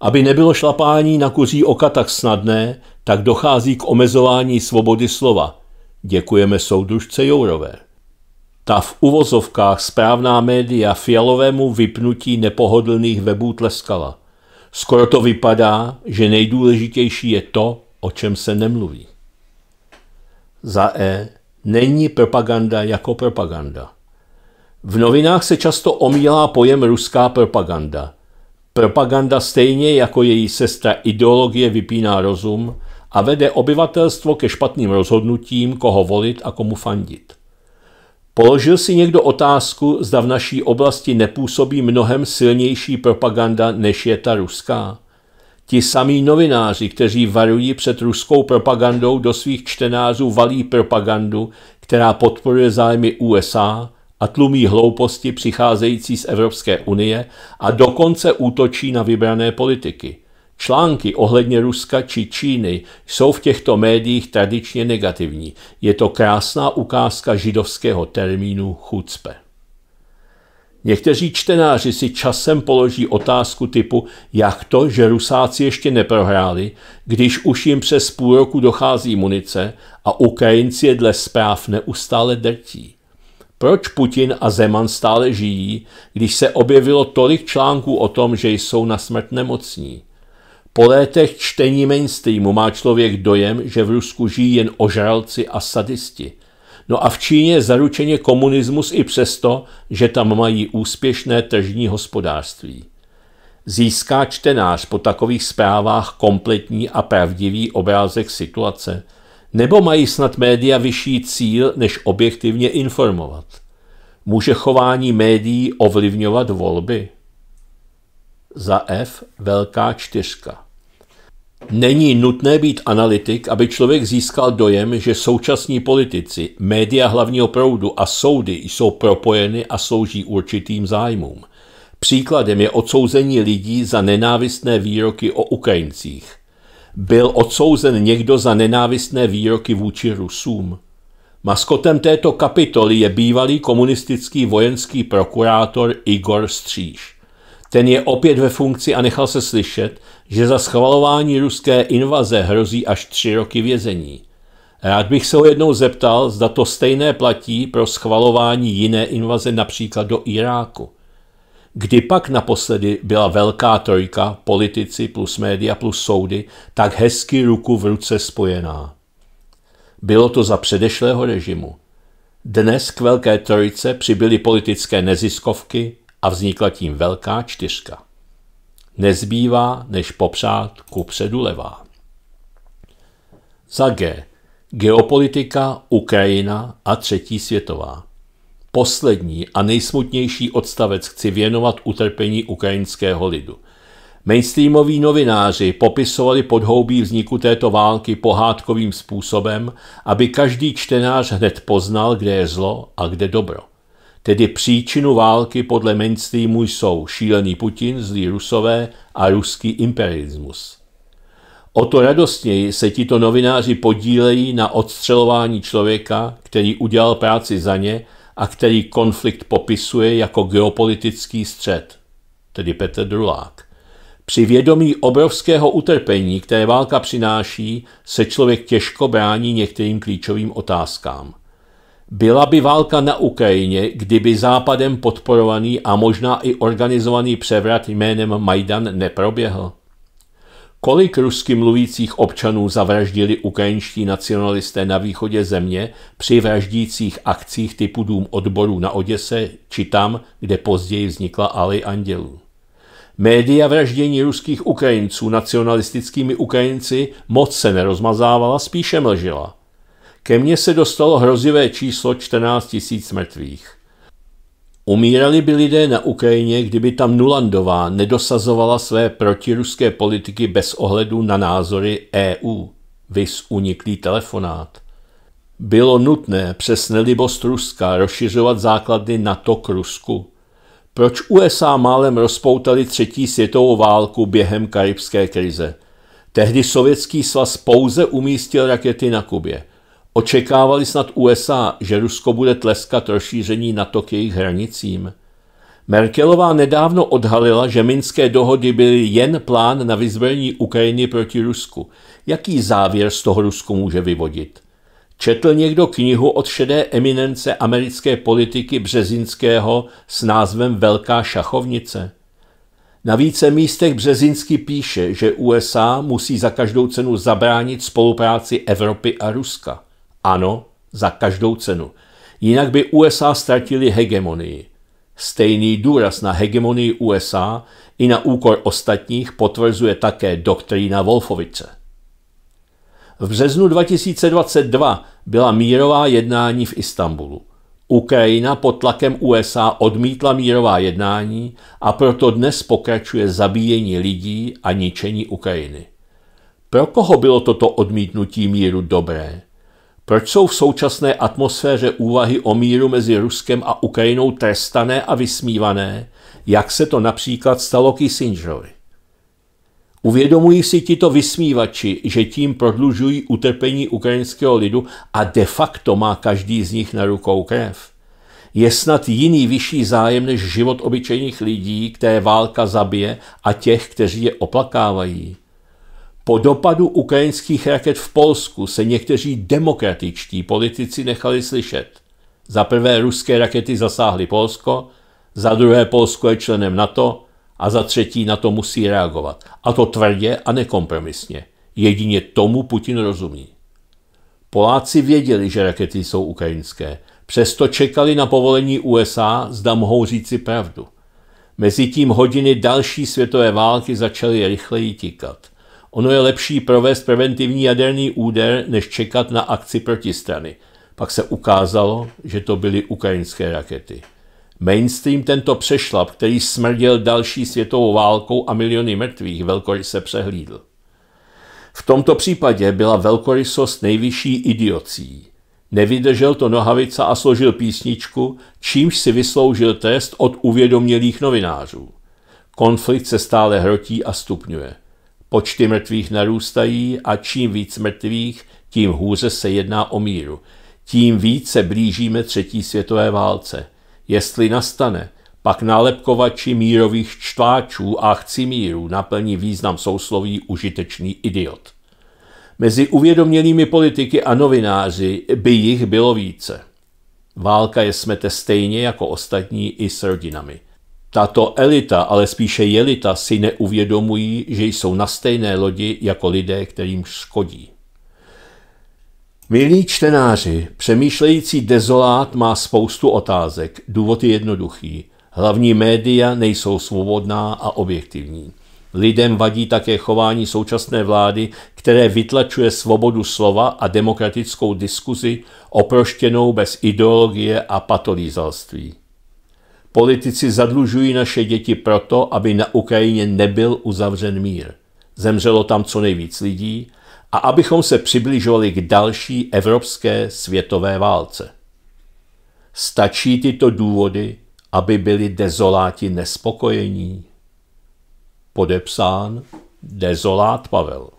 Aby nebylo šlapání na kuří oka tak snadné, tak dochází k omezování svobody slova. Děkujeme soudružce Jourové. Ta v uvozovkách správná média fialovému vypnutí nepohodlných webů tleskala – Skoro to vypadá, že nejdůležitější je to, o čem se nemluví. Za E. Není propaganda jako propaganda. V novinách se často omílá pojem ruská propaganda. Propaganda stejně jako její sestra ideologie vypíná rozum a vede obyvatelstvo ke špatným rozhodnutím, koho volit a komu fandit. Položil si někdo otázku, zda v naší oblasti nepůsobí mnohem silnější propaganda, než je ta ruská? Ti samí novináři, kteří varují před ruskou propagandou, do svých čtenářů valí propagandu, která podporuje zájmy USA a tlumí hlouposti přicházející z Evropské unie a dokonce útočí na vybrané politiky – Články ohledně Ruska či Číny jsou v těchto médiích tradičně negativní. Je to krásná ukázka židovského termínu chucpe. Někteří čtenáři si časem položí otázku typu, jak to, že Rusáci ještě neprohráli, když už jim přes půl roku dochází munice a Ukrajinci je dle zpráv neustále drtí. Proč Putin a Zeman stále žijí, když se objevilo tolik článků o tom, že jsou na smrt nemocní? Po létech čtení mainstreamu má člověk dojem, že v Rusku žijí jen ožralci a sadisti. No a v Číně je zaručeně komunismus i přesto, že tam mají úspěšné tržní hospodářství. Získá čtenář po takových zprávách kompletní a pravdivý obrázek situace? Nebo mají snad média vyšší cíl, než objektivně informovat? Může chování médií ovlivňovat volby? Za F velká čtyřka. Není nutné být analytik, aby člověk získal dojem, že současní politici, média hlavního proudu a soudy jsou propojeny a slouží určitým zájmům. Příkladem je odsouzení lidí za nenávistné výroky o Ukrajincích. Byl odsouzen někdo za nenávistné výroky vůči Rusům? Maskotem této kapitoly je bývalý komunistický vojenský prokurátor Igor Stříž. Ten je opět ve funkci a nechal se slyšet, že za schvalování ruské invaze hrozí až tři roky vězení. Rád bych se ho jednou zeptal, zda to stejné platí pro schvalování jiné invaze například do Iráku. Kdy pak naposledy byla velká trojka, politici plus média plus soudy, tak hezky ruku v ruce spojená? Bylo to za předešlého režimu. Dnes k velké trojce přibyly politické neziskovky a vznikla tím velká čtyřka nezbývá, než popřát ku levá. Za G. Geopolitika, Ukrajina a třetí světová. Poslední a nejsmutnější odstavec chci věnovat utrpení ukrajinského lidu. Mainstreamoví novináři popisovali podhoubí vzniku této války pohádkovým způsobem, aby každý čtenář hned poznal, kde je zlo a kde dobro. Tedy příčinu války podle mainstreamu jsou šílený Putin, zlí Rusové a ruský imperialismus. O to radostněji se tito novináři podílejí na odstřelování člověka, který udělal práci za ně a který konflikt popisuje jako geopolitický střed, tedy Petr Drulák. Při vědomí obrovského utrpení, které válka přináší, se člověk těžko brání některým klíčovým otázkám. Byla by válka na Ukrajině, kdyby západem podporovaný a možná i organizovaný převrat jménem Majdan neproběhl? Kolik rusky mluvících občanů zavraždili ukrajinští nacionalisté na východě země při vraždících akcích typu Dům odborů na Oděse či tam, kde později vznikla Alej andělů? Média vraždění ruských Ukrajinců nacionalistickými Ukrajinci moc se nerozmazávala, spíše mlžila – ke mně se dostalo hrozivé číslo 14 000 mrtvých. Umírali by lidé na Ukrajině, kdyby tam Nulandová nedosazovala své protiruské politiky bez ohledu na názory EU, vys uniklý telefonát. Bylo nutné přes nelibost Ruska rozšiřovat na NATO k Rusku. Proč USA málem rozpoutali třetí světovou válku během karibské krize? Tehdy sovětský svaz pouze umístil rakety na Kubě – Očekávali snad USA, že Rusko bude tleskat rozšíření NATO k jejich hranicím? Merkelová nedávno odhalila, že minské dohody byly jen plán na vyzbrojení Ukrajiny proti Rusku. Jaký závěr z toho Rusko může vyvodit? Četl někdo knihu od šedé eminence americké politiky Březinského s názvem Velká šachovnice? Na více místech Březinský píše, že USA musí za každou cenu zabránit spolupráci Evropy a Ruska. Ano, za každou cenu. Jinak by USA ztratili hegemonii. Stejný důraz na hegemonii USA i na úkor ostatních potvrzuje také doktrína Wolfovice. V březnu 2022 byla mírová jednání v Istanbulu. Ukrajina pod tlakem USA odmítla mírová jednání a proto dnes pokračuje zabíjení lidí a ničení Ukrajiny. Pro koho bylo toto odmítnutí míru dobré? Proč jsou v současné atmosféře úvahy o míru mezi Ruskem a Ukrajinou trestané a vysmívané, jak se to například stalo Kissingerovi? Uvědomují si tito vysmívači, že tím prodlužují utrpení ukrajinského lidu a de facto má každý z nich na rukou krev. Je snad jiný vyšší zájem než život obyčejných lidí, které válka zabije a těch, kteří je oplakávají. Po dopadu ukrajinských raket v Polsku se někteří demokratičtí politici nechali slyšet. Za prvé ruské rakety zasáhly Polsko, za druhé Polsko je členem NATO a za třetí na to musí reagovat. A to tvrdě a nekompromisně. Jedině tomu Putin rozumí. Poláci věděli, že rakety jsou ukrajinské, přesto čekali na povolení USA, zda mohou říci pravdu. Mezitím hodiny další světové války začaly rychleji tikat – Ono je lepší provést preventivní jaderný úder, než čekat na akci protistrany. Pak se ukázalo, že to byly ukrajinské rakety. Mainstream tento přešlap, který smrděl další světovou válkou a miliony mrtvých, velkoryse přehlídl. V tomto případě byla velkorysost nejvyšší idiocí. Nevydržel to nohavica a složil písničku, čímž si vysloužil trest od uvědomělých novinářů. Konflikt se stále hrotí a stupňuje. Počty mrtvých narůstají a čím víc mrtvých, tím hůře se jedná o míru. Tím víc se blížíme třetí světové válce. Jestli nastane, pak nálepkovači mírových čtváčů a chci míru naplní význam sousloví užitečný idiot. Mezi uvědomělými politiky a novináři by jich bylo více. Válka je smete stejně jako ostatní i s rodinami. Tato elita, ale spíše jelita, si neuvědomují, že jsou na stejné lodi jako lidé, kterým škodí. Milí čtenáři, přemýšlející dezolát má spoustu otázek. Důvod je jednoduchý. Hlavní média nejsou svobodná a objektivní. Lidem vadí také chování současné vlády, které vytlačuje svobodu slova a demokratickou diskuzi oproštěnou bez ideologie a patolízalství. Politici zadlužují naše děti proto, aby na Ukrajině nebyl uzavřen mír. Zemřelo tam co nejvíc lidí a abychom se přibližovali k další evropské světové válce. Stačí tyto důvody, aby byli dezoláti nespokojení? Podepsán Dezolát Pavel.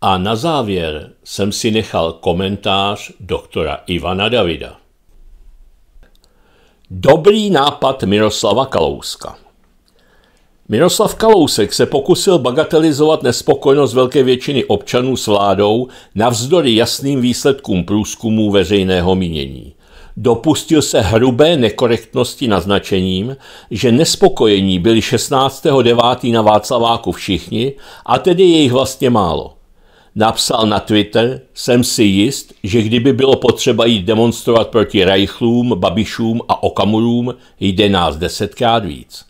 A na závěr jsem si nechal komentář doktora Ivana Davida. Dobrý nápad Miroslava Kalouska. Miroslav Kalousek se pokusil bagatelizovat nespokojenost velké většiny občanů s vládou navzdory jasným výsledkům průzkumů veřejného mínění. Dopustil se hrubé nekorektnosti naznačením, že nespokojení byli 16.9. na Václaváku všichni, a tedy jejich vlastně málo napsal na Twitter, jsem si jist, že kdyby bylo potřeba jít demonstrovat proti Reichlům, Babišům a Okamurům, jde nás desetkrát víc.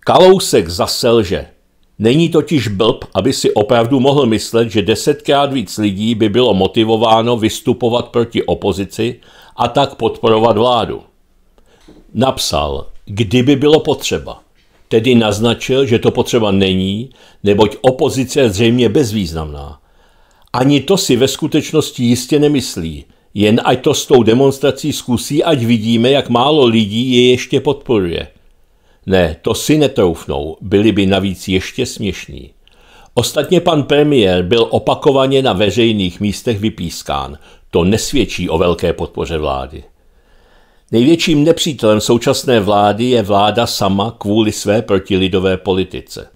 Kalousek zaselže. Není totiž blb, aby si opravdu mohl myslet, že desetkrát víc lidí by bylo motivováno vystupovat proti opozici a tak podporovat vládu. Napsal, kdyby bylo potřeba tedy naznačil, že to potřeba není, neboť opozice je zřejmě bezvýznamná. Ani to si ve skutečnosti jistě nemyslí, jen ať to s tou demonstrací zkusí, ať vidíme, jak málo lidí je ještě podporuje. Ne, to si netroufnou, byli by navíc ještě směšní. Ostatně pan premiér byl opakovaně na veřejných místech vypískán. To nesvědčí o velké podpoře vlády. Největším nepřítelem současné vlády je vláda sama kvůli své protilidové politice.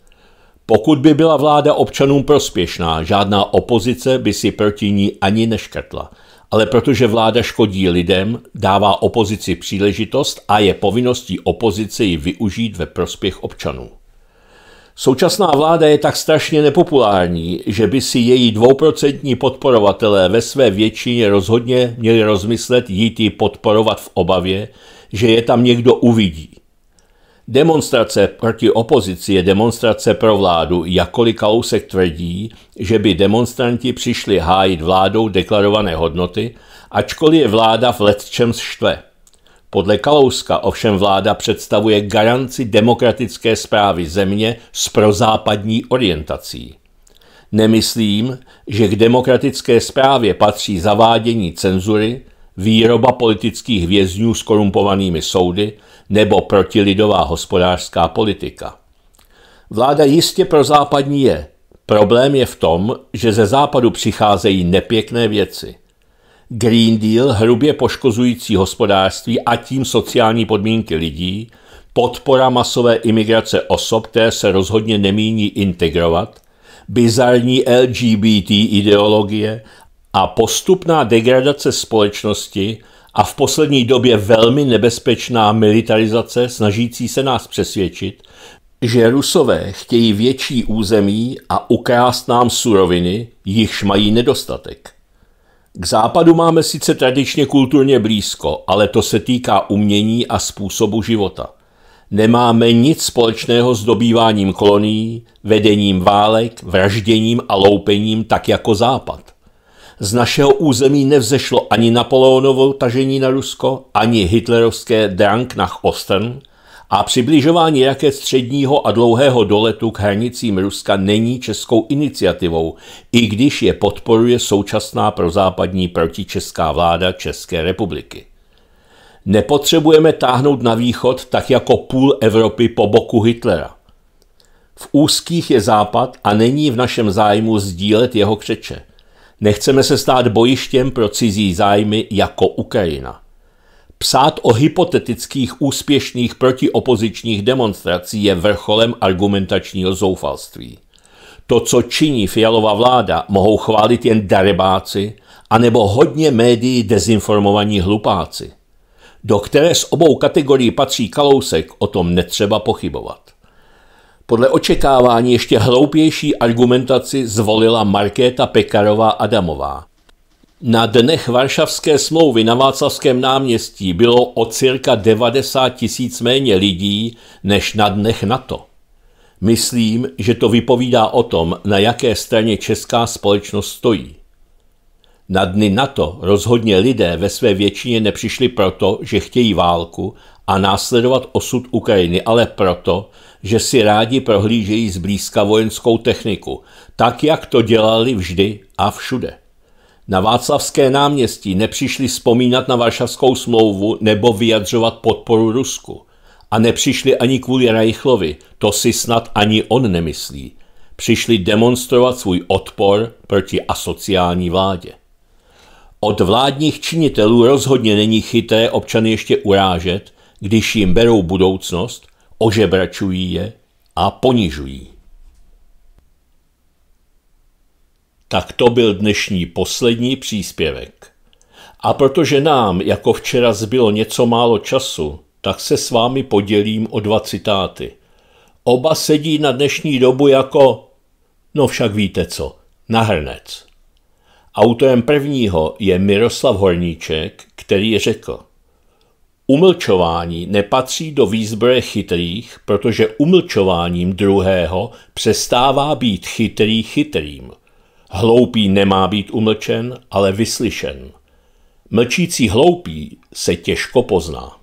Pokud by byla vláda občanům prospěšná, žádná opozice by si proti ní ani neškrtla. Ale protože vláda škodí lidem, dává opozici příležitost a je povinností opozice ji využít ve prospěch občanů. Současná vláda je tak strašně nepopulární, že by si její dvouprocentní podporovatelé ve své většině rozhodně měli rozmyslet jít ji podporovat v obavě, že je tam někdo uvidí. Demonstrace proti opozici je demonstrace pro vládu, jakkoliv Kalousek tvrdí, že by demonstranti přišli hájit vládou deklarované hodnoty, ačkoliv je vláda v letčem štve. Podle Kalouska ovšem vláda představuje garanci demokratické zprávy země s prozápadní orientací. Nemyslím, že k demokratické zprávě patří zavádění cenzury, výroba politických vězňů s korumpovanými soudy nebo protilidová hospodářská politika. Vláda jistě prozápadní je. Problém je v tom, že ze západu přicházejí nepěkné věci – Green Deal hrubě poškozující hospodářství a tím sociální podmínky lidí, podpora masové imigrace osob, které se rozhodně nemíní integrovat, bizarní LGBT ideologie a postupná degradace společnosti a v poslední době velmi nebezpečná militarizace snažící se nás přesvědčit, že Rusové chtějí větší území a ukrást nám suroviny, jichž mají nedostatek. K západu máme sice tradičně kulturně blízko, ale to se týká umění a způsobu života. Nemáme nic společného s dobýváním kolonií, vedením válek, vražděním a loupením tak jako západ. Z našeho území nevzešlo ani Napoleonovo tažení na Rusko, ani hitlerovské Drang nach Osten, a přibližování jaké středního a dlouhého doletu k hranicím Ruska není českou iniciativou, i když je podporuje současná prozápadní protičeská vláda České republiky. Nepotřebujeme táhnout na východ tak jako půl Evropy po boku Hitlera. V úzkých je západ a není v našem zájmu sdílet jeho křeče. Nechceme se stát bojištěm pro cizí zájmy jako Ukrajina. Psát o hypotetických úspěšných protiopozičních demonstrací je vrcholem argumentačního zoufalství. To, co činí fialová vláda, mohou chválit jen darebáci anebo hodně médií dezinformovaní hlupáci. Do které z obou kategorií patří Kalousek, o tom netřeba pochybovat. Podle očekávání ještě hloupější argumentaci zvolila Markéta Pekarová Adamová, na dnech Varšavské smlouvy na Václavském náměstí bylo o cirka 90 tisíc méně lidí než na dnech NATO. Myslím, že to vypovídá o tom, na jaké straně česká společnost stojí. Na dny NATO rozhodně lidé ve své většině nepřišli proto, že chtějí válku a následovat osud Ukrajiny, ale proto, že si rádi prohlížejí zblízka vojenskou techniku, tak jak to dělali vždy a všude na Václavské náměstí nepřišli vzpomínat na Varšavskou smlouvu nebo vyjadřovat podporu Rusku. A nepřišli ani kvůli Reichlovi, to si snad ani on nemyslí. Přišli demonstrovat svůj odpor proti asociální vládě. Od vládních činitelů rozhodně není chyté občany ještě urážet, když jim berou budoucnost, ožebračují je a ponižují. Tak to byl dnešní poslední příspěvek. A protože nám jako včera zbylo něco málo času, tak se s vámi podělím o dva citáty. Oba sedí na dnešní dobu jako, no však víte co, na hrnec. Autorem prvního je Miroslav Horníček, který řekl – Umlčování nepatří do výzbroje chytrých, protože umlčováním druhého přestává být chytrý chytrým. Hloupý nemá být umlčen, ale vyslyšen. Mlčící hloupý se těžko pozná.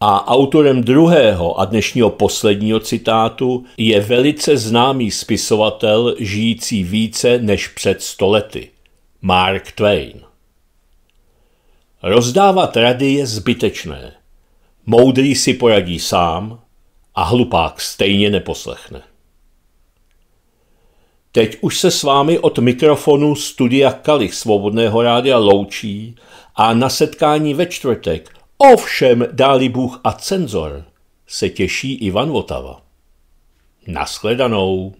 A autorem druhého a dnešního posledního citátu je velice známý spisovatel žijící více než před stolety, Mark Twain. Rozdávat rady je zbytečné. Moudrý si poradí sám a hlupák stejně neposlechne. Teď už se s vámi od mikrofonu Studia Kalich Svobodného rádia loučí a na setkání ve čtvrtek, ovšem dáli Bůh a cenzor, se těší Ivan Votava. Naschledanou.